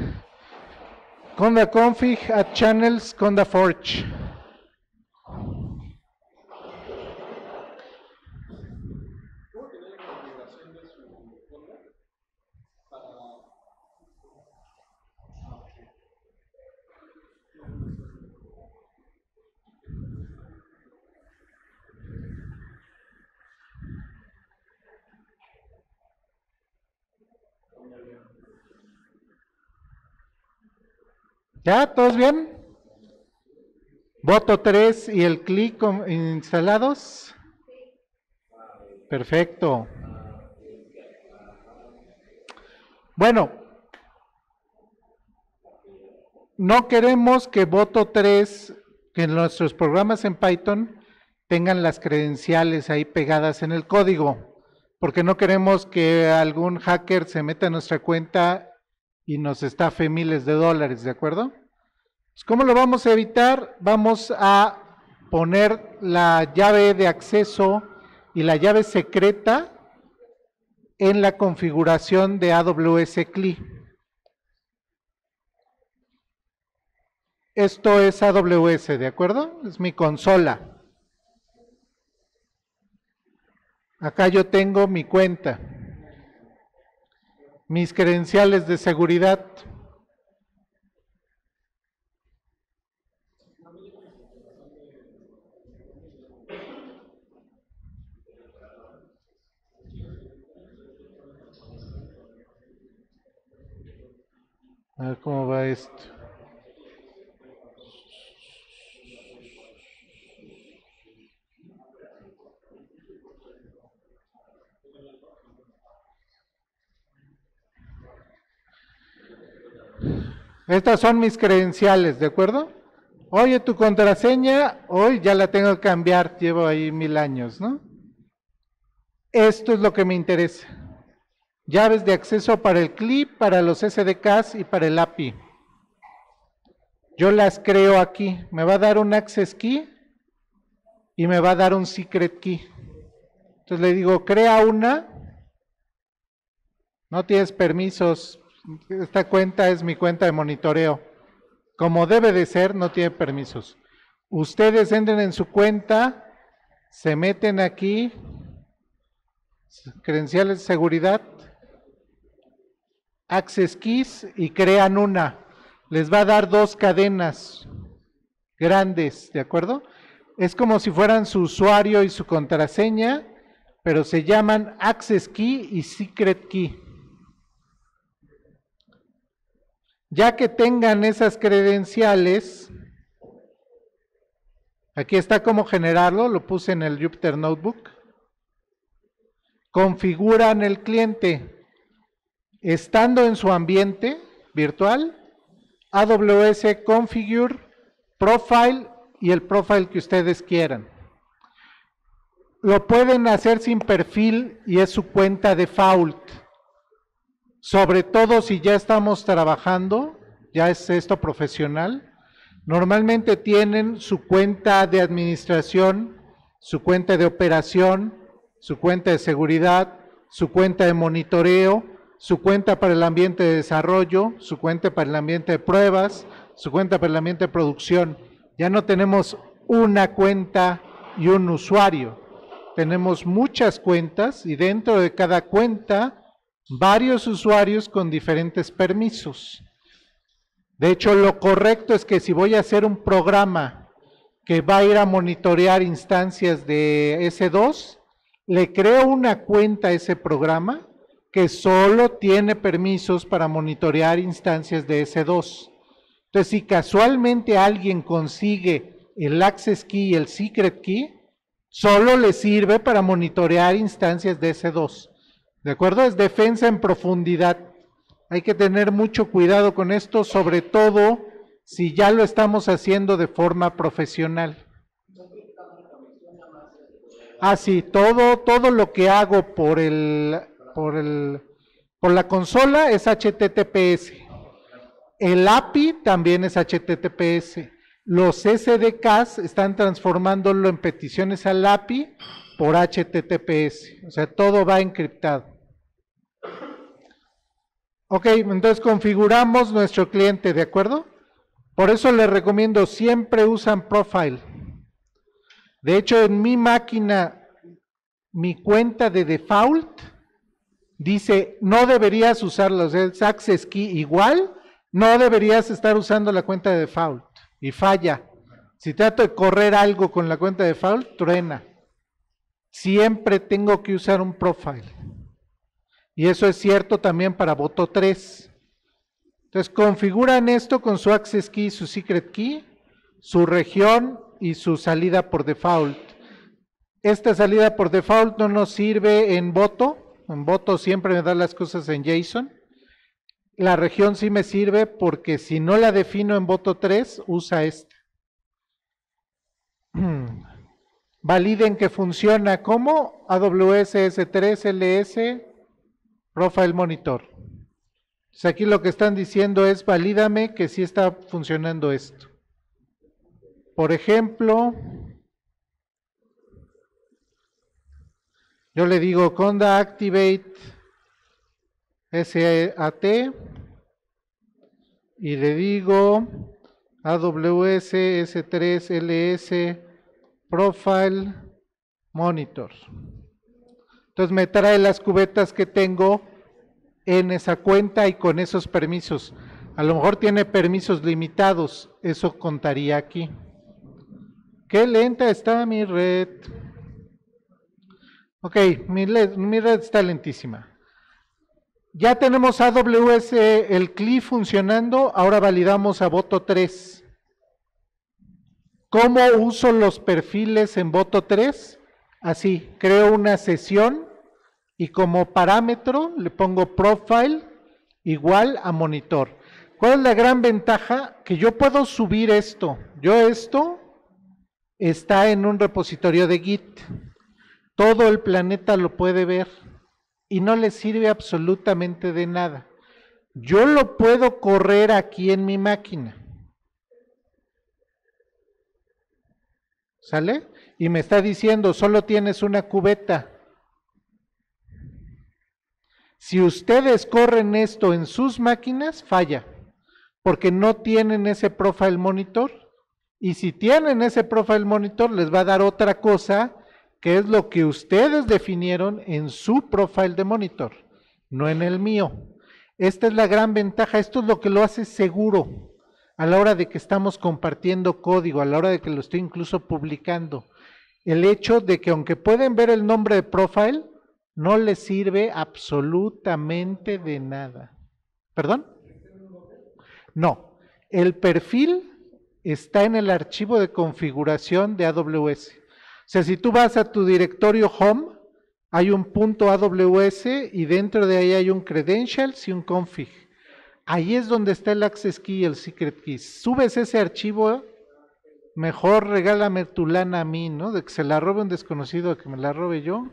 Conda config at channels Conda Forge. ¿Ya? ¿Todos bien? Voto 3 y el clic instalados. Perfecto. Bueno, no queremos que voto 3, que nuestros programas en Python tengan las credenciales ahí pegadas en el código, porque no queremos que algún hacker se meta en nuestra cuenta y nos estafe miles de dólares, ¿de acuerdo? Pues, ¿Cómo lo vamos a evitar? Vamos a poner la llave de acceso y la llave secreta en la configuración de AWS CLI. Esto es AWS, ¿de acuerdo? Es mi consola. Acá yo tengo mi cuenta mis credenciales de seguridad. A cómo va esto. Estas son mis credenciales, ¿de acuerdo? Oye, tu contraseña, hoy ya la tengo que cambiar, llevo ahí mil años, ¿no? Esto es lo que me interesa. Llaves de acceso para el CLIP, para los SDKs y para el API. Yo las creo aquí. Me va a dar un access key y me va a dar un secret key. Entonces le digo, crea una. No tienes permisos, esta cuenta es mi cuenta de monitoreo. Como debe de ser, no tiene permisos. Ustedes entren en su cuenta, se meten aquí, credenciales de seguridad, access keys y crean una. Les va a dar dos cadenas grandes, ¿de acuerdo? Es como si fueran su usuario y su contraseña, pero se llaman access key y secret key. ya que tengan esas credenciales, aquí está cómo generarlo, lo puse en el Jupyter Notebook, configuran el cliente estando en su ambiente virtual, AWS Configure, Profile y el profile que ustedes quieran. Lo pueden hacer sin perfil y es su cuenta default sobre todo si ya estamos trabajando, ya es esto profesional, normalmente tienen su cuenta de administración, su cuenta de operación, su cuenta de seguridad, su cuenta de monitoreo, su cuenta para el ambiente de desarrollo, su cuenta para el ambiente de pruebas, su cuenta para el ambiente de producción. Ya no tenemos una cuenta y un usuario. Tenemos muchas cuentas y dentro de cada cuenta varios usuarios con diferentes permisos. De hecho, lo correcto es que si voy a hacer un programa que va a ir a monitorear instancias de S2, le creo una cuenta a ese programa que solo tiene permisos para monitorear instancias de S2. Entonces, si casualmente alguien consigue el Access Key y el Secret Key, solo le sirve para monitorear instancias de S2 ¿De acuerdo? Es defensa en profundidad. Hay que tener mucho cuidado con esto, sobre todo si ya lo estamos haciendo de forma profesional. Ah, sí, todo, todo lo que hago por el, por por la consola es HTTPS. El API también es HTTPS. Los SDKs están transformándolo en peticiones al API por HTTPS. O sea, todo va encriptado. Ok, entonces configuramos nuestro cliente, ¿de acuerdo? Por eso les recomiendo, siempre usan Profile. De hecho, en mi máquina, mi cuenta de default dice, no deberías usar los Access Key igual, no deberías estar usando la cuenta de default y falla. Si trato de correr algo con la cuenta de default, truena. Siempre tengo que usar un profile. Y eso es cierto también para voto 3. Entonces configuran esto con su access key, su secret key, su región y su salida por default. Esta salida por default no nos sirve en voto. En voto siempre me da las cosas en JSON. La región sí me sirve porque si no la defino en voto 3, usa esta. Validen que funciona como AWS S3 LS Profile monitor. si pues aquí lo que están diciendo es, valídame que sí está funcionando esto. Por ejemplo, yo le digo conda activate SAT y le digo AWS S3 LS profile monitor. Entonces me trae las cubetas que tengo en esa cuenta y con esos permisos. A lo mejor tiene permisos limitados, eso contaría aquí. Qué lenta está mi red. Ok, mi, red, está lentísima. Ya tenemos AWS el CLI funcionando, ahora validamos a voto 3. ¿Cómo uso los perfiles en voto 3? así, creo una sesión y como parámetro le pongo profile igual a monitor. ¿Cuál es la gran ventaja? Que yo puedo subir esto. Yo esto está en un repositorio de Git. Todo el planeta lo puede ver y no le sirve absolutamente de nada. Yo lo puedo correr aquí en mi máquina. ¿Sale? y me está diciendo, solo tienes una cubeta. Si ustedes corren esto en sus máquinas, falla, porque no tienen ese profile monitor. Y si tienen ese profile monitor, les va a dar otra cosa, que es lo que ustedes definieron en su profile de monitor, no en el mío. Esta es la gran ventaja, esto es lo que lo hace seguro a la hora de que estamos compartiendo código, a la hora de que lo estoy incluso publicando el hecho de que aunque pueden ver el nombre de profile, no les sirve absolutamente de nada. ¿Perdón? No, el perfil está en el archivo de configuración de AWS. O sea, si tú vas a tu directorio home, hay un punto AWS y dentro de ahí hay un credentials y un config. Ahí es donde está el access key y el secret key. Subes ese archivo mejor regálame tu lana a mí, ¿no? De que se la robe un desconocido que me la robe yo.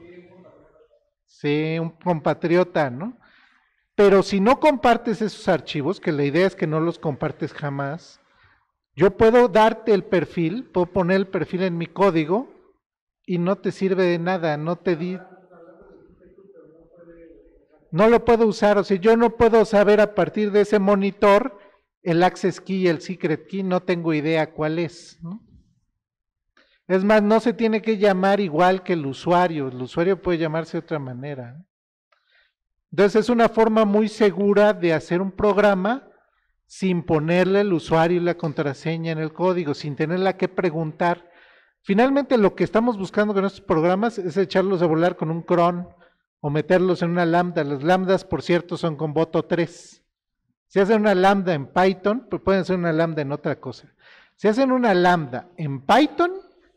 Sí, un compatriota, ¿no? Pero si no compartes esos archivos, que la idea es que no los compartes jamás, yo puedo darte el perfil, puedo poner el perfil en mi código y no te sirve de nada, no te di... No lo puedo usar, o sea, yo no puedo saber a partir de ese monitor el access key y el secret key, no tengo idea cuál es. Es más, no se tiene que llamar igual que el usuario, el usuario puede llamarse de otra manera. ¿eh? Entonces es una forma muy segura de hacer un programa sin ponerle el usuario y la contraseña en el código, sin tenerla que preguntar. Finalmente lo que estamos buscando con estos programas es echarlos a volar con un cron o meterlos en una lambda. Las lambdas, por cierto, son con voto 3. Si hacen una lambda en Python, pues pueden hacer una lambda en otra cosa. Si hacen una lambda en Python,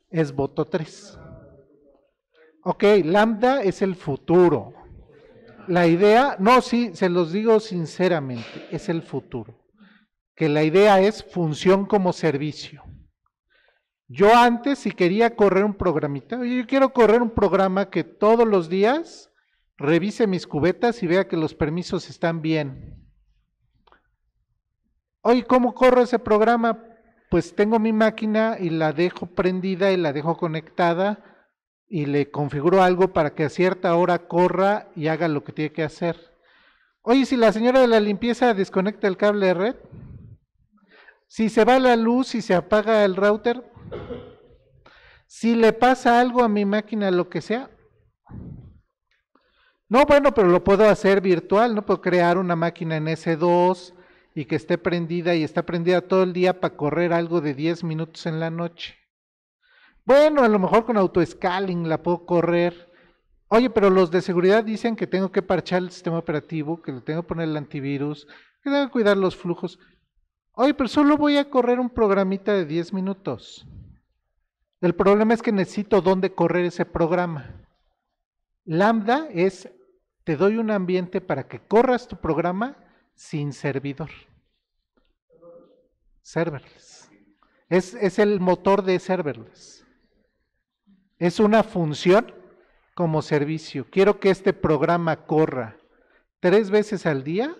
es voto 3. Ok, lambda es el futuro. La idea, no, sí, se los digo sinceramente, es el futuro. Que la idea es función como servicio. Yo antes, si quería correr un programita, yo quiero correr un programa que todos los días revise mis cubetas y vea que los permisos están bien Oye, cómo corro ese programa, pues tengo mi máquina y la dejo prendida y la dejo conectada y le configuro algo para que a cierta hora corra y haga lo que tiene que hacer. Oye, si la señora de la limpieza desconecta el cable de red, si se va la luz y se apaga el router, si le pasa algo a mi máquina, lo que sea. No, bueno, pero lo puedo hacer virtual, no puedo crear una máquina en S2, y que esté prendida y está prendida todo el día para correr algo de 10 minutos en la noche. Bueno, a lo mejor con auto-scaling la puedo correr. Oye, pero los de seguridad dicen que tengo que parchar el sistema operativo, que le tengo que poner el antivirus, que tengo que cuidar los flujos. Oye, pero solo voy a correr un programita de 10 minutos. El problema es que necesito dónde correr ese programa. Lambda es, te doy un ambiente para que corras tu programa sin servidor. Serverless. Es, es el motor de serverless. Es una función como servicio. Quiero que este programa corra tres veces al día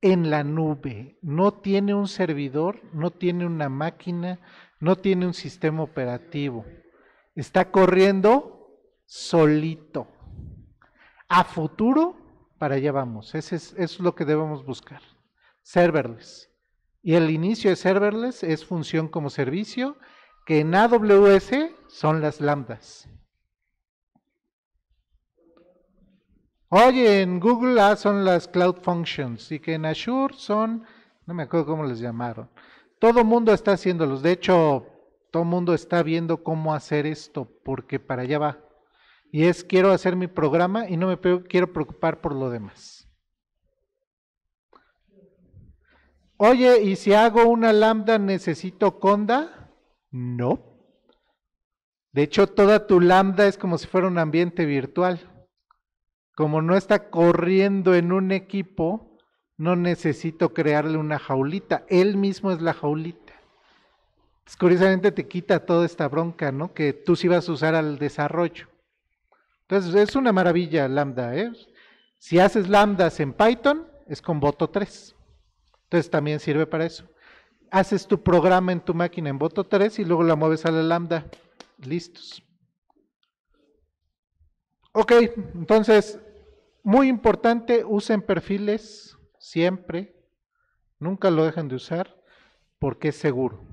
en la nube. No tiene un servidor, no tiene una máquina, no tiene un sistema operativo. Está corriendo solito. A futuro para allá vamos. Ese es, eso es lo que debemos buscar. Serverless. Y el inicio de serverless es función como servicio, que en AWS son las lambdas. Oye, en Google son las Cloud Functions y que en Azure son, no me acuerdo cómo les llamaron. Todo mundo está haciéndolos. De hecho, todo mundo está viendo cómo hacer esto porque para allá va y es quiero hacer mi programa y no me quiero preocupar por lo demás. Oye, ¿y si hago una lambda necesito conda? No. De hecho, toda tu lambda es como si fuera un ambiente virtual. Como no está corriendo en un equipo, no necesito crearle una jaulita. Él mismo es la jaulita. Pues, curiosamente te quita toda esta bronca, ¿no? Que tú sí vas a usar al desarrollo. Entonces es una maravilla lambda. ¿eh? Si haces lambdas en Python, es con voto 3. Entonces también sirve para eso. Haces tu programa en tu máquina en voto 3 y luego la mueves a la lambda. Listos. Ok, entonces, muy importante, usen perfiles siempre. Nunca lo dejan de usar porque es seguro.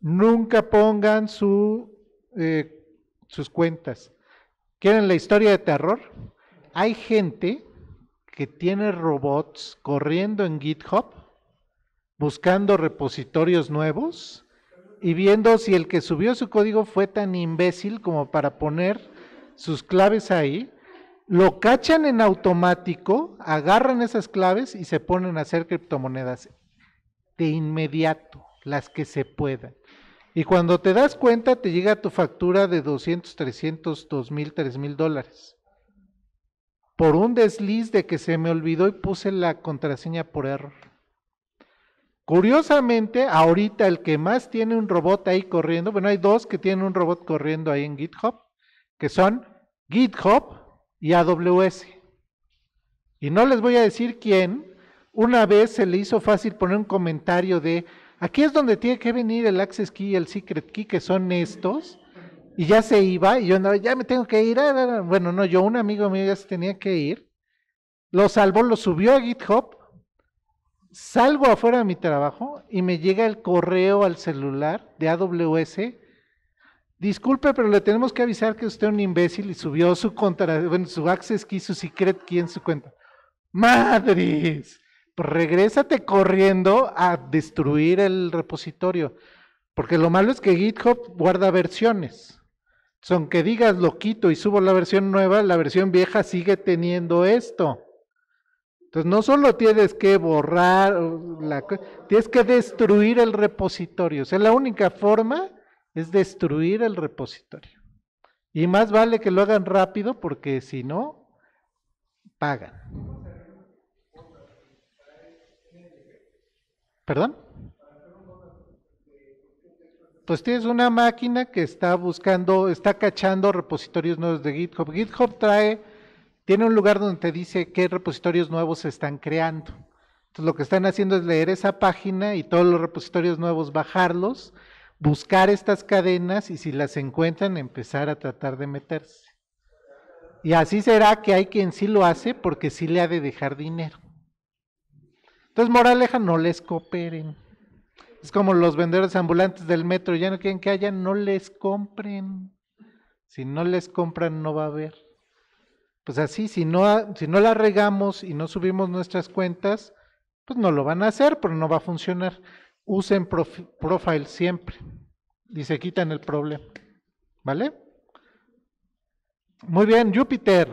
Nunca pongan su, eh, sus cuentas. ¿Quieren la historia de terror? Hay gente que tiene robots corriendo en GitHub, buscando repositorios nuevos y viendo si el que subió su código fue tan imbécil como para poner sus claves ahí. Lo cachan en automático, agarran esas claves y se ponen a hacer criptomonedas de inmediato, las que se puedan. Y cuando te das cuenta, te llega tu factura de 200, 300, 2000, mil dólares. Por un desliz de que se me olvidó y puse la contraseña por error. Curiosamente, ahorita el que más tiene un robot ahí corriendo, bueno, hay dos que tienen un robot corriendo ahí en GitHub, que son GitHub y AWS. Y no les voy a decir quién, una vez se le hizo fácil poner un comentario de, Aquí es donde tiene que venir el Access Key y el Secret Key, que son estos. Y ya se iba, y yo andaba, ya me tengo que ir. Ah, ah, ah". Bueno, no, yo, un amigo mío ya se tenía que ir. Lo salvó, lo subió a GitHub. Salgo afuera de mi trabajo y me llega el correo al celular de AWS. Disculpe, pero le tenemos que avisar que usted es un imbécil y subió su contra, bueno, su access key, su secret key en su cuenta. ¡Madres! regrésate corriendo a destruir el repositorio. Porque lo malo es que GitHub guarda versiones. Son que digas lo quito y subo la versión nueva, la versión vieja sigue teniendo esto. Entonces no solo tienes que borrar, la, tienes que destruir el repositorio. O sea, la única forma es destruir el repositorio. Y más vale que lo hagan rápido porque si no, pagan. ¿Perdón? Pues tienes una máquina que está buscando, está cachando repositorios nuevos de GitHub. GitHub trae, tiene un lugar donde te dice qué repositorios nuevos se están creando. Entonces lo que están haciendo es leer esa página y todos los repositorios nuevos bajarlos, buscar estas cadenas y si las encuentran empezar a tratar de meterse. Y así será que hay quien sí lo hace porque sí le ha de dejar dinero. Entonces, moraleja, no les cooperen. Es como los vendedores ambulantes del metro, ya no quieren que haya, no les compren. Si no les compran, no va a haber. Pues así, si no, si no la regamos y no subimos nuestras cuentas, pues no lo van a hacer, pero no va a funcionar. Usen profile siempre y se quitan el problema. ¿Vale? Muy bien, Júpiter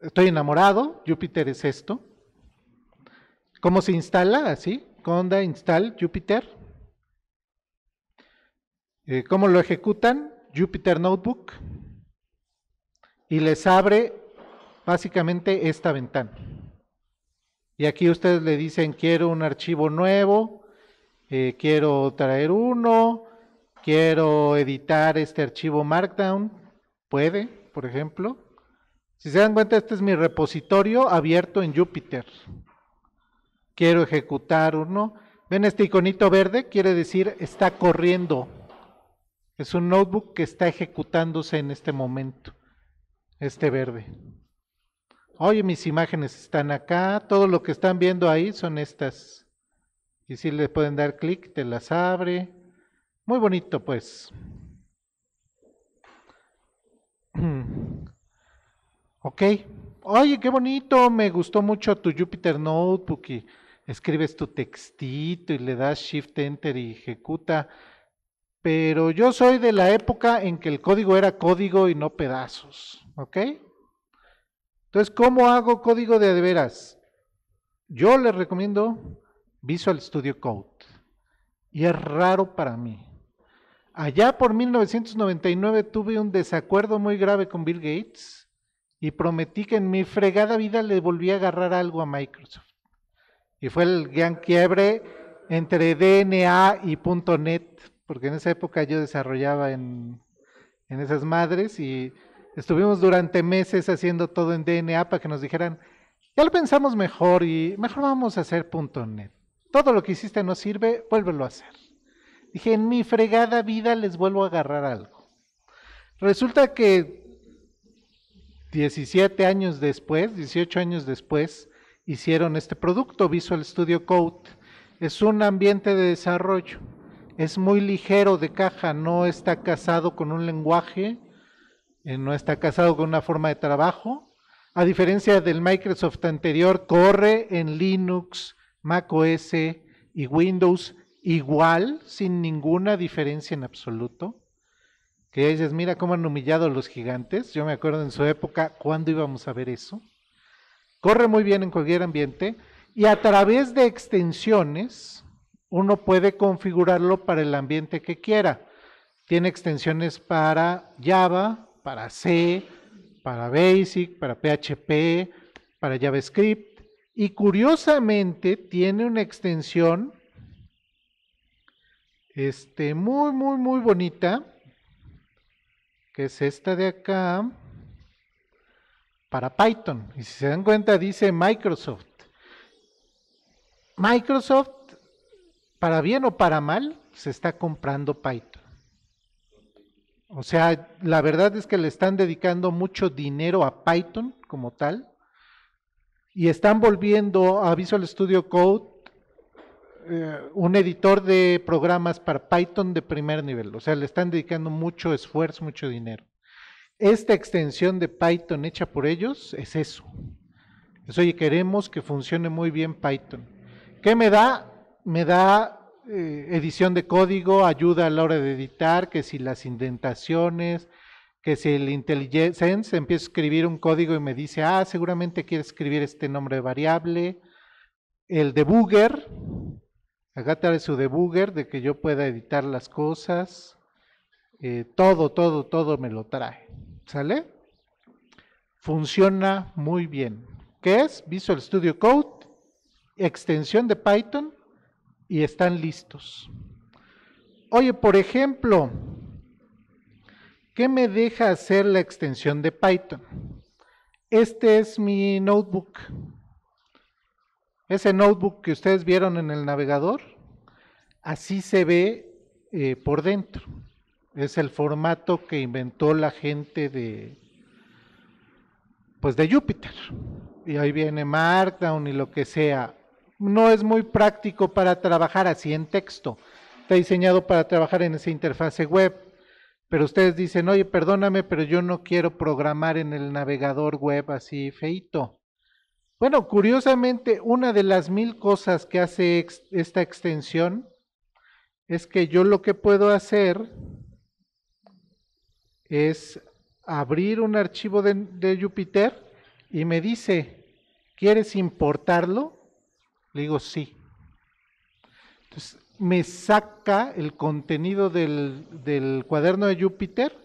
estoy enamorado, Jupyter es esto. ¿Cómo se instala? Así, conda install Jupyter. Eh, ¿Cómo lo ejecutan? Jupyter Notebook. Y les abre básicamente esta ventana. Y aquí ustedes le dicen, quiero un archivo nuevo, eh, quiero traer uno, quiero editar este archivo Markdown. Puede, por ejemplo. Si se dan cuenta, este es mi repositorio abierto en Jupyter. Quiero ejecutar uno. ¿Ven este iconito verde? Quiere decir está corriendo. Es un notebook que está ejecutándose en este momento. Este verde. Oye, mis imágenes están acá. Todo lo que están viendo ahí son estas. Y si le pueden dar clic, te las abre. Muy bonito, pues. Mm. Ok. Oye, qué bonito, me gustó mucho tu Jupyter Notebook y escribes tu textito y le das Shift Enter y ejecuta. Pero yo soy de la época en que el código era código y no pedazos. ¿Ok? Entonces, ¿cómo hago código de de veras? Yo les recomiendo Visual Studio Code. Y es raro para mí. Allá por 1999 tuve un desacuerdo muy grave con Bill Gates y prometí que en mi fregada vida le volví a agarrar algo a Microsoft. Y fue el gran quiebre entre DNA y .NET, porque en esa época yo desarrollaba en, esas madres y estuvimos durante meses haciendo todo en DNA para que nos dijeran, ya lo pensamos mejor y mejor vamos a hacer .NET. Todo lo que hiciste no sirve, vuélvelo a hacer. Dije, en mi fregada vida les vuelvo a agarrar algo. Resulta que 17 años después, 18 años después, hicieron este producto, Visual Studio Code. Es un ambiente de desarrollo. Es muy ligero de caja, no está casado con un lenguaje, eh, no está casado con una forma de trabajo. A diferencia del Microsoft anterior, corre en Linux, macOS y Windows igual, sin ninguna diferencia en absoluto. Que dices, mira cómo han humillado a los gigantes. Yo me acuerdo en su época, ¿cuándo íbamos a ver eso? Corre muy bien en cualquier ambiente y a través de extensiones uno puede configurarlo para el ambiente que quiera. Tiene extensiones para Java, para C, para Basic, para PHP, para JavaScript. Y curiosamente tiene una extensión este, muy, muy, muy bonita es esta de acá, para Python. Y si se dan cuenta, dice Microsoft. Microsoft, para bien o para mal, se está comprando Python. O sea, la verdad es que le están dedicando mucho dinero a Python como tal y están volviendo a Visual Studio Code eh, un editor de programas para Python de primer nivel. O sea, le están dedicando mucho esfuerzo, mucho dinero. Esta extensión de Python hecha por ellos es eso. Es, oye, queremos que funcione muy bien Python. ¿Qué me da? Me da eh, edición de código, ayuda a la hora de editar, que si las indentaciones, que si el IntelliSense empieza a escribir un código y me dice, ah, seguramente quiere escribir este nombre de variable. El debugger, Acá trae su debugger de que yo pueda editar las cosas. Eh, todo, todo, todo me lo trae. ¿Sale? Funciona muy bien. ¿Qué es? Visual Studio Code, extensión de Python y están listos. Oye, por ejemplo, ¿qué me deja hacer la extensión de Python? Este es mi notebook ese notebook que ustedes vieron en el navegador, así se ve eh, por dentro. Es el formato que inventó la gente de, pues de Júpiter. Y ahí viene Markdown y lo que sea. No es muy práctico para trabajar así en texto. Está diseñado para trabajar en esa interfase web. Pero ustedes dicen, oye, perdóname, pero yo no quiero programar en el navegador web así feito. Bueno, curiosamente, una de las mil cosas que hace esta extensión es que yo lo que puedo hacer es abrir un archivo de, de Jupyter y me dice, ¿quieres importarlo? Le digo, sí. Entonces, me saca el contenido del, del cuaderno de Jupyter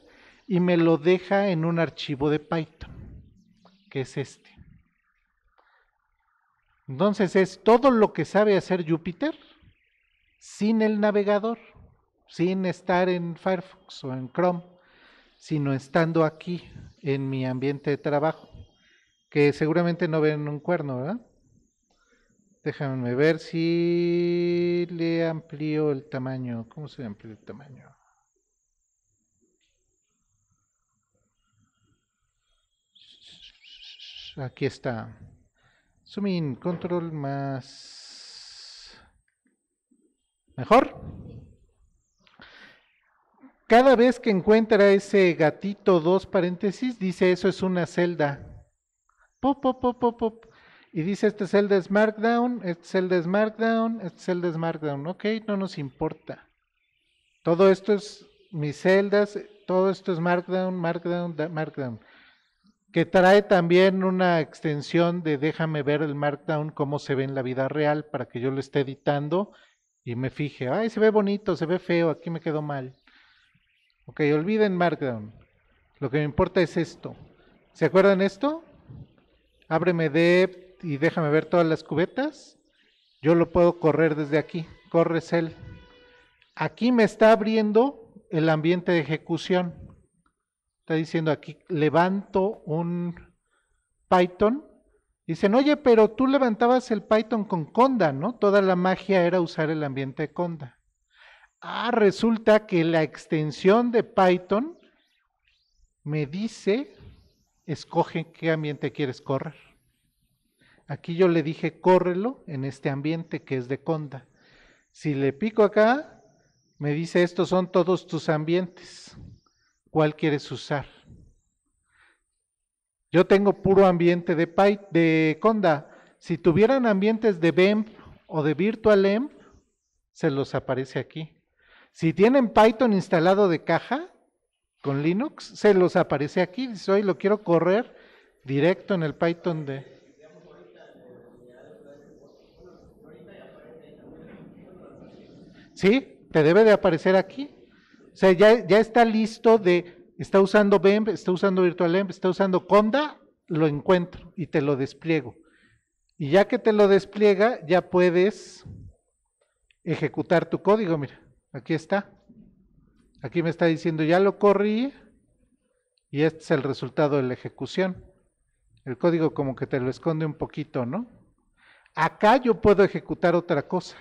y me lo deja en un archivo de Python, que es este. Entonces es todo lo que sabe hacer Júpiter sin el navegador, sin estar en Firefox o en Chrome, sino estando aquí en mi ambiente de trabajo, que seguramente no ven un cuerno, ¿verdad? Déjame ver si le amplío el tamaño. ¿Cómo se amplía el tamaño? Aquí está. Zoom control más. ¿Mejor? Cada vez que encuentra ese gatito dos paréntesis, dice eso es una celda. Pop, pop, pop, pop, pop. Y dice esta celda es Markdown, esta celda es Markdown, esta celda es Markdown. Ok, no nos importa. Todo esto es mis celdas, todo esto es Markdown, Markdown, Markdown que trae también una extensión de déjame ver el Markdown, cómo se ve en la vida real, para que yo lo esté editando y me fije, ay, se ve bonito, se ve feo, aquí me quedó mal. Ok, olviden Markdown. Lo que me importa es esto. ¿Se acuerdan esto? Ábreme de y déjame ver todas las cubetas. Yo lo puedo correr desde aquí. Corre Cell. Aquí me está abriendo el ambiente de ejecución está diciendo aquí, levanto un Python. Dicen, oye, pero tú levantabas el Python con Conda, ¿no? Toda la magia era usar el ambiente de Conda. Ah, resulta que la extensión de Python me dice, escoge qué ambiente quieres correr. Aquí yo le dije, córrelo en este ambiente que es de Conda. Si le pico acá, me dice, estos son todos tus ambientes cuál quieres usar. Yo tengo puro ambiente de, Py, de Conda. Si tuvieran ambientes de BEMP o de VirtualEmp, se los aparece aquí. Si tienen Python instalado de caja con Linux, se los aparece aquí. Dice, hoy lo quiero correr directo en el Python de... Sí, te debe de aparecer aquí. O sea, ya, está listo de, está usando Bem está usando VirtualEnv, está usando Conda, lo encuentro y te lo despliego. Y ya que te lo despliega, ya puedes ejecutar tu código. Mira, aquí está. Aquí me está diciendo, ya lo corrí y este es el resultado de la ejecución. El código como que te lo esconde un poquito, ¿no? Acá yo puedo ejecutar otra cosa.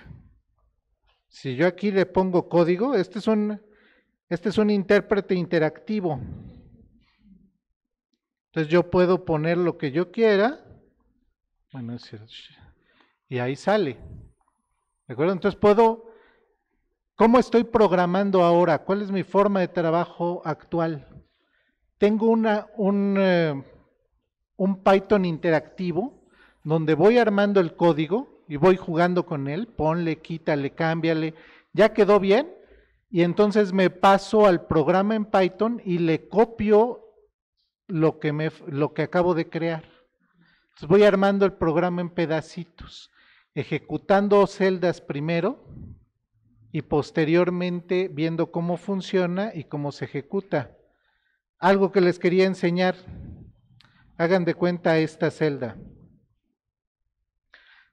Si yo aquí le pongo código, este es un, este es un intérprete interactivo. Entonces yo puedo poner lo que yo quiera. Bueno, es cierto. Y ahí sale. ¿De acuerdo? Entonces puedo... ¿Cómo estoy programando ahora? ¿Cuál es mi forma de trabajo actual? Tengo una, un, eh, un Python interactivo donde voy armando el código y voy jugando con él. Ponle, quítale, cámbiale. ¿Ya quedó bien? y entonces me paso al programa en Python y le copio lo que, me, lo que acabo de crear. voy armando el programa en pedacitos, ejecutando celdas primero y posteriormente viendo cómo funciona y cómo se ejecuta. Algo que les quería enseñar, hagan de cuenta esta celda.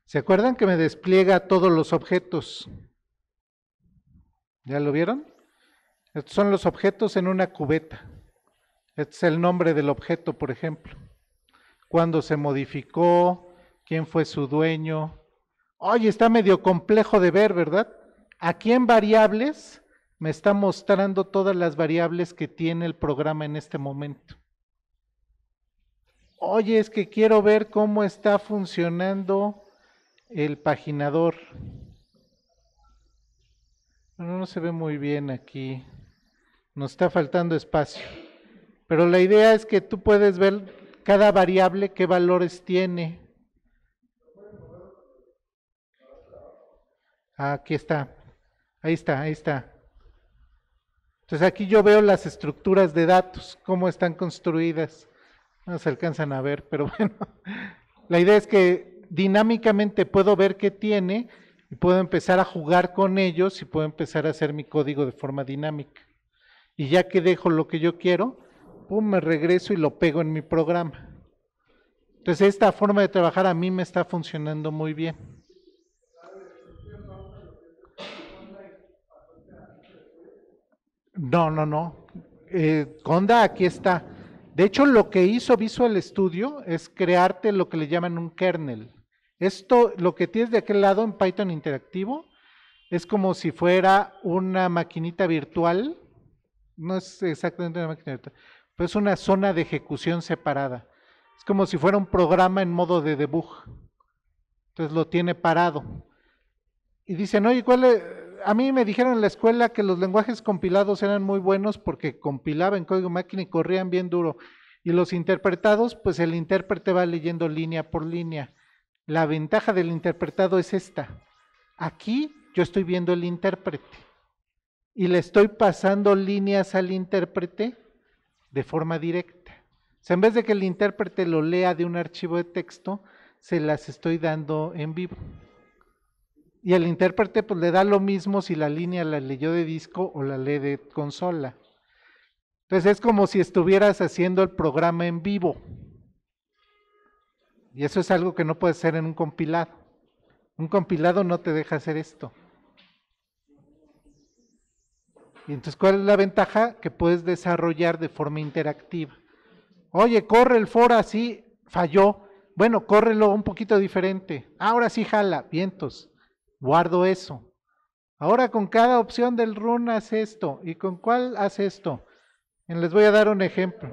¿Se acuerdan que me despliega todos los objetos? ¿Ya lo vieron? Estos son los objetos en una cubeta. Este es el nombre del objeto, por ejemplo. Cuándo se modificó, quién fue su dueño. Oye, está medio complejo de ver, ¿verdad? Aquí en variables me está mostrando todas las variables que tiene el programa en este momento. Oye, es que quiero ver cómo está funcionando el paginador no se ve muy bien aquí. Nos está faltando espacio. Pero la idea es que tú puedes ver cada variable qué valores tiene. Ah, aquí está. Ahí está, ahí está. Entonces aquí yo veo las estructuras de datos, cómo están construidas. No se alcanzan a ver, pero bueno. La idea es que dinámicamente puedo ver qué tiene y puedo empezar a jugar con ellos y puedo empezar a hacer mi código de forma dinámica. Y ya que dejo lo que yo quiero, pum, me regreso y lo pego en mi programa. Entonces esta forma de trabajar a mí me está funcionando muy bien. No, no, no. Eh, Conda aquí está. De hecho, lo que hizo Visual Studio es crearte lo que le llaman un kernel. Esto, lo que tienes de aquel lado en Python interactivo, es como si fuera una maquinita virtual. No es exactamente una maquinita virtual, pero es una zona de ejecución separada. Es como si fuera un programa en modo de debug. Entonces lo tiene parado. Y dicen, oye, ¿cuál a mí me dijeron en la escuela que los lenguajes compilados eran muy buenos porque compilaban código máquina y corrían bien duro. Y los interpretados, pues el intérprete va leyendo línea por línea. La ventaja del interpretado es esta. Aquí yo estoy viendo el intérprete y le estoy pasando líneas al intérprete de forma directa. O sea, en vez de que el intérprete lo lea de un archivo de texto, se las estoy dando en vivo. Y el intérprete pues le da lo mismo si la línea la leyó de disco o la lee de consola. Entonces es como si estuvieras haciendo el programa en vivo. Y eso es algo que no puede ser en un compilado. Un compilado no te deja hacer esto. Y entonces, ¿cuál es la ventaja? Que puedes desarrollar de forma interactiva. Oye, corre el foro así, falló. Bueno, córrelo un poquito diferente. Ahora sí jala, vientos. Guardo eso. Ahora con cada opción del run haz esto. ¿Y con cuál haz esto? Les voy a dar un ejemplo.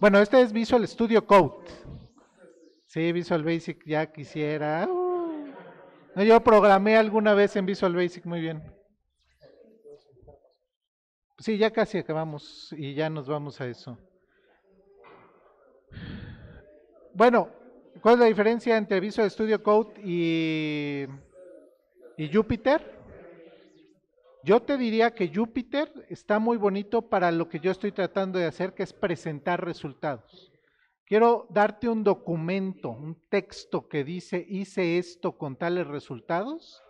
Bueno, este es Visual Studio Code. Sí, Visual Basic ya quisiera. Uh. No, yo programé alguna vez en Visual Basic muy bien. Sí, ya casi acabamos y ya nos vamos a eso. Bueno, ¿cuál es la diferencia entre Visual Studio Code y, y Jupyter? Yo te diría que Júpiter está muy bonito para lo que yo estoy tratando de hacer, que es presentar resultados. Quiero darte un documento, un texto que dice, hice esto con tales resultados.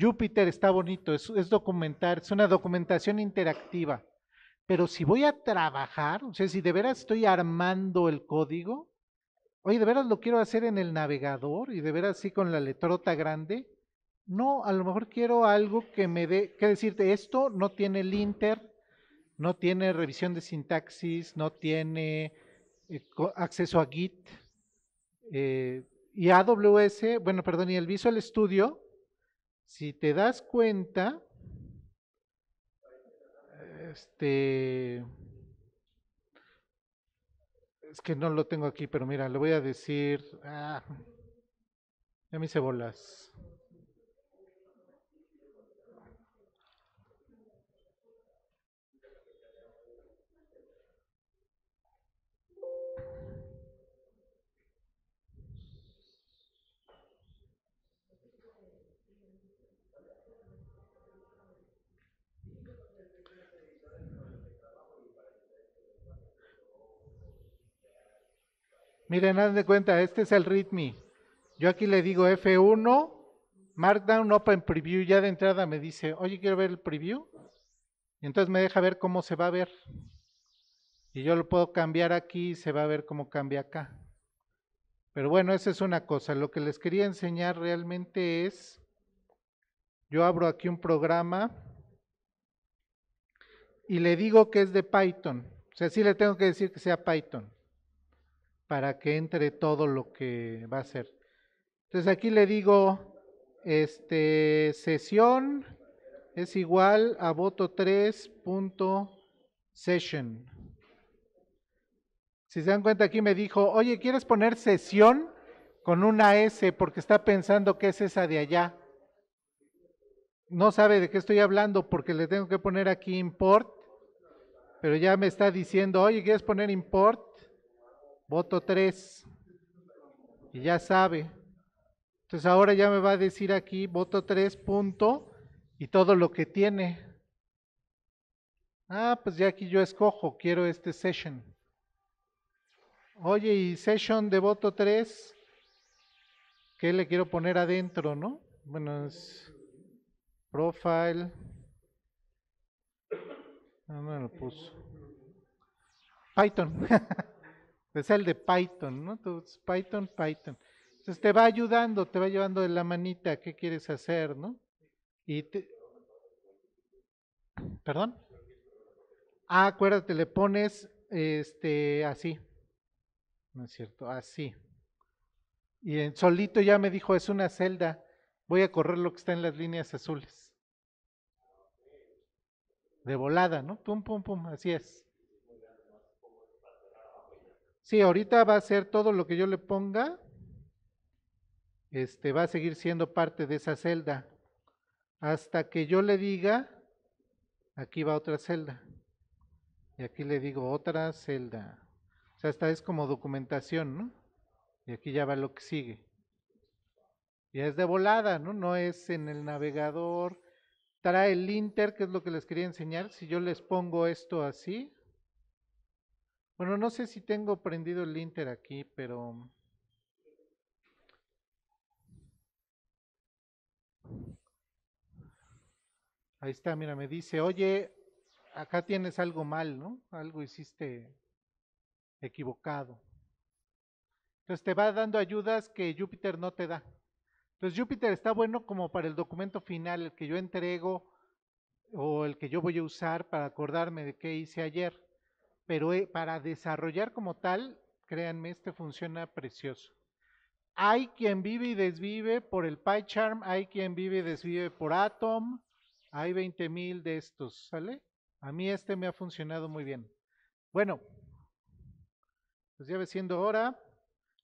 Júpiter está bonito, es, es documentar, es una documentación interactiva. Pero si voy a trabajar, o sea, si de veras estoy armando el código, oye, de veras lo quiero hacer en el navegador y de veras sí con la letrota grande, no, a lo mejor quiero algo que me dé, que decirte, esto no tiene el no tiene revisión de sintaxis, no tiene eh, acceso a Git. Eh, y AWS, bueno, perdón, y el Visual Studio, si te das cuenta, este, es que no lo tengo aquí, pero mira, le voy a decir, ah, ya me hice bolas. Miren, haz de cuenta, este es el README. Yo aquí le digo F1, Markdown Open Preview. Ya de entrada me dice, oye, quiero ver el preview. Y entonces me deja ver cómo se va a ver. Y yo lo puedo cambiar aquí y se va a ver cómo cambia acá. Pero bueno, esa es una cosa. Lo que les quería enseñar realmente es, yo abro aquí un programa y le digo que es de Python. O sea, sí le tengo que decir que sea Python para que entre todo lo que va a ser. Entonces aquí le digo, este, sesión es igual a voto 3.session. Si se dan cuenta aquí me dijo, oye, ¿quieres poner sesión con una S porque está pensando que es esa de allá? No sabe de qué estoy hablando porque le tengo que poner aquí import, pero ya me está diciendo, oye, ¿quieres poner import? voto 3. Y ya sabe. Entonces ahora ya me va a decir aquí, voto 3, punto, y todo lo que tiene. Ah, pues ya aquí yo escojo, quiero este session. Oye, y session de voto 3, ¿qué le quiero poner adentro, no? Bueno, es profile. Ah, no me lo puso. Python. Es el de Python, ¿no? Entonces, Python, Python. Entonces te va ayudando, te va llevando de la manita qué quieres hacer, ¿no? Y te... ¿Perdón? Ah, acuérdate, le pones este así. No es cierto, así. Y en solito ya me dijo, es una celda. Voy a correr lo que está en las líneas azules. De volada, ¿no? Pum, pum, pum, así es. Sí, ahorita va a ser todo lo que yo le ponga, este, va a seguir siendo parte de esa celda. Hasta que yo le diga, aquí va otra celda. Y aquí le digo otra celda. O sea, esta es como documentación, ¿no? Y aquí ya va lo que sigue. Ya es de volada, ¿no? No es en el navegador. Trae el inter, que es lo que les quería enseñar. Si yo les pongo esto así, bueno, no sé si tengo prendido el Inter aquí, pero... Ahí está, mira, me dice, oye, acá tienes algo mal, ¿no? Algo hiciste equivocado. Entonces te va dando ayudas que Júpiter no te da. Entonces Júpiter está bueno como para el documento final, el que yo entrego o el que yo voy a usar para acordarme de qué hice ayer pero eh, para desarrollar como tal, créanme, este funciona precioso. Hay quien vive y desvive por el PyCharm, hay quien vive y desvive por Atom, hay mil de estos, ¿sale? A mí este me ha funcionado muy bien. Bueno, pues ya ve siendo hora.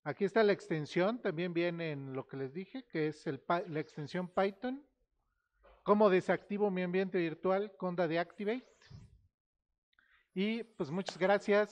Aquí está la extensión, también viene en lo que les dije, que es la extensión Python. ¿Cómo desactivo mi ambiente virtual conda de Activate? Y pues muchas gracias.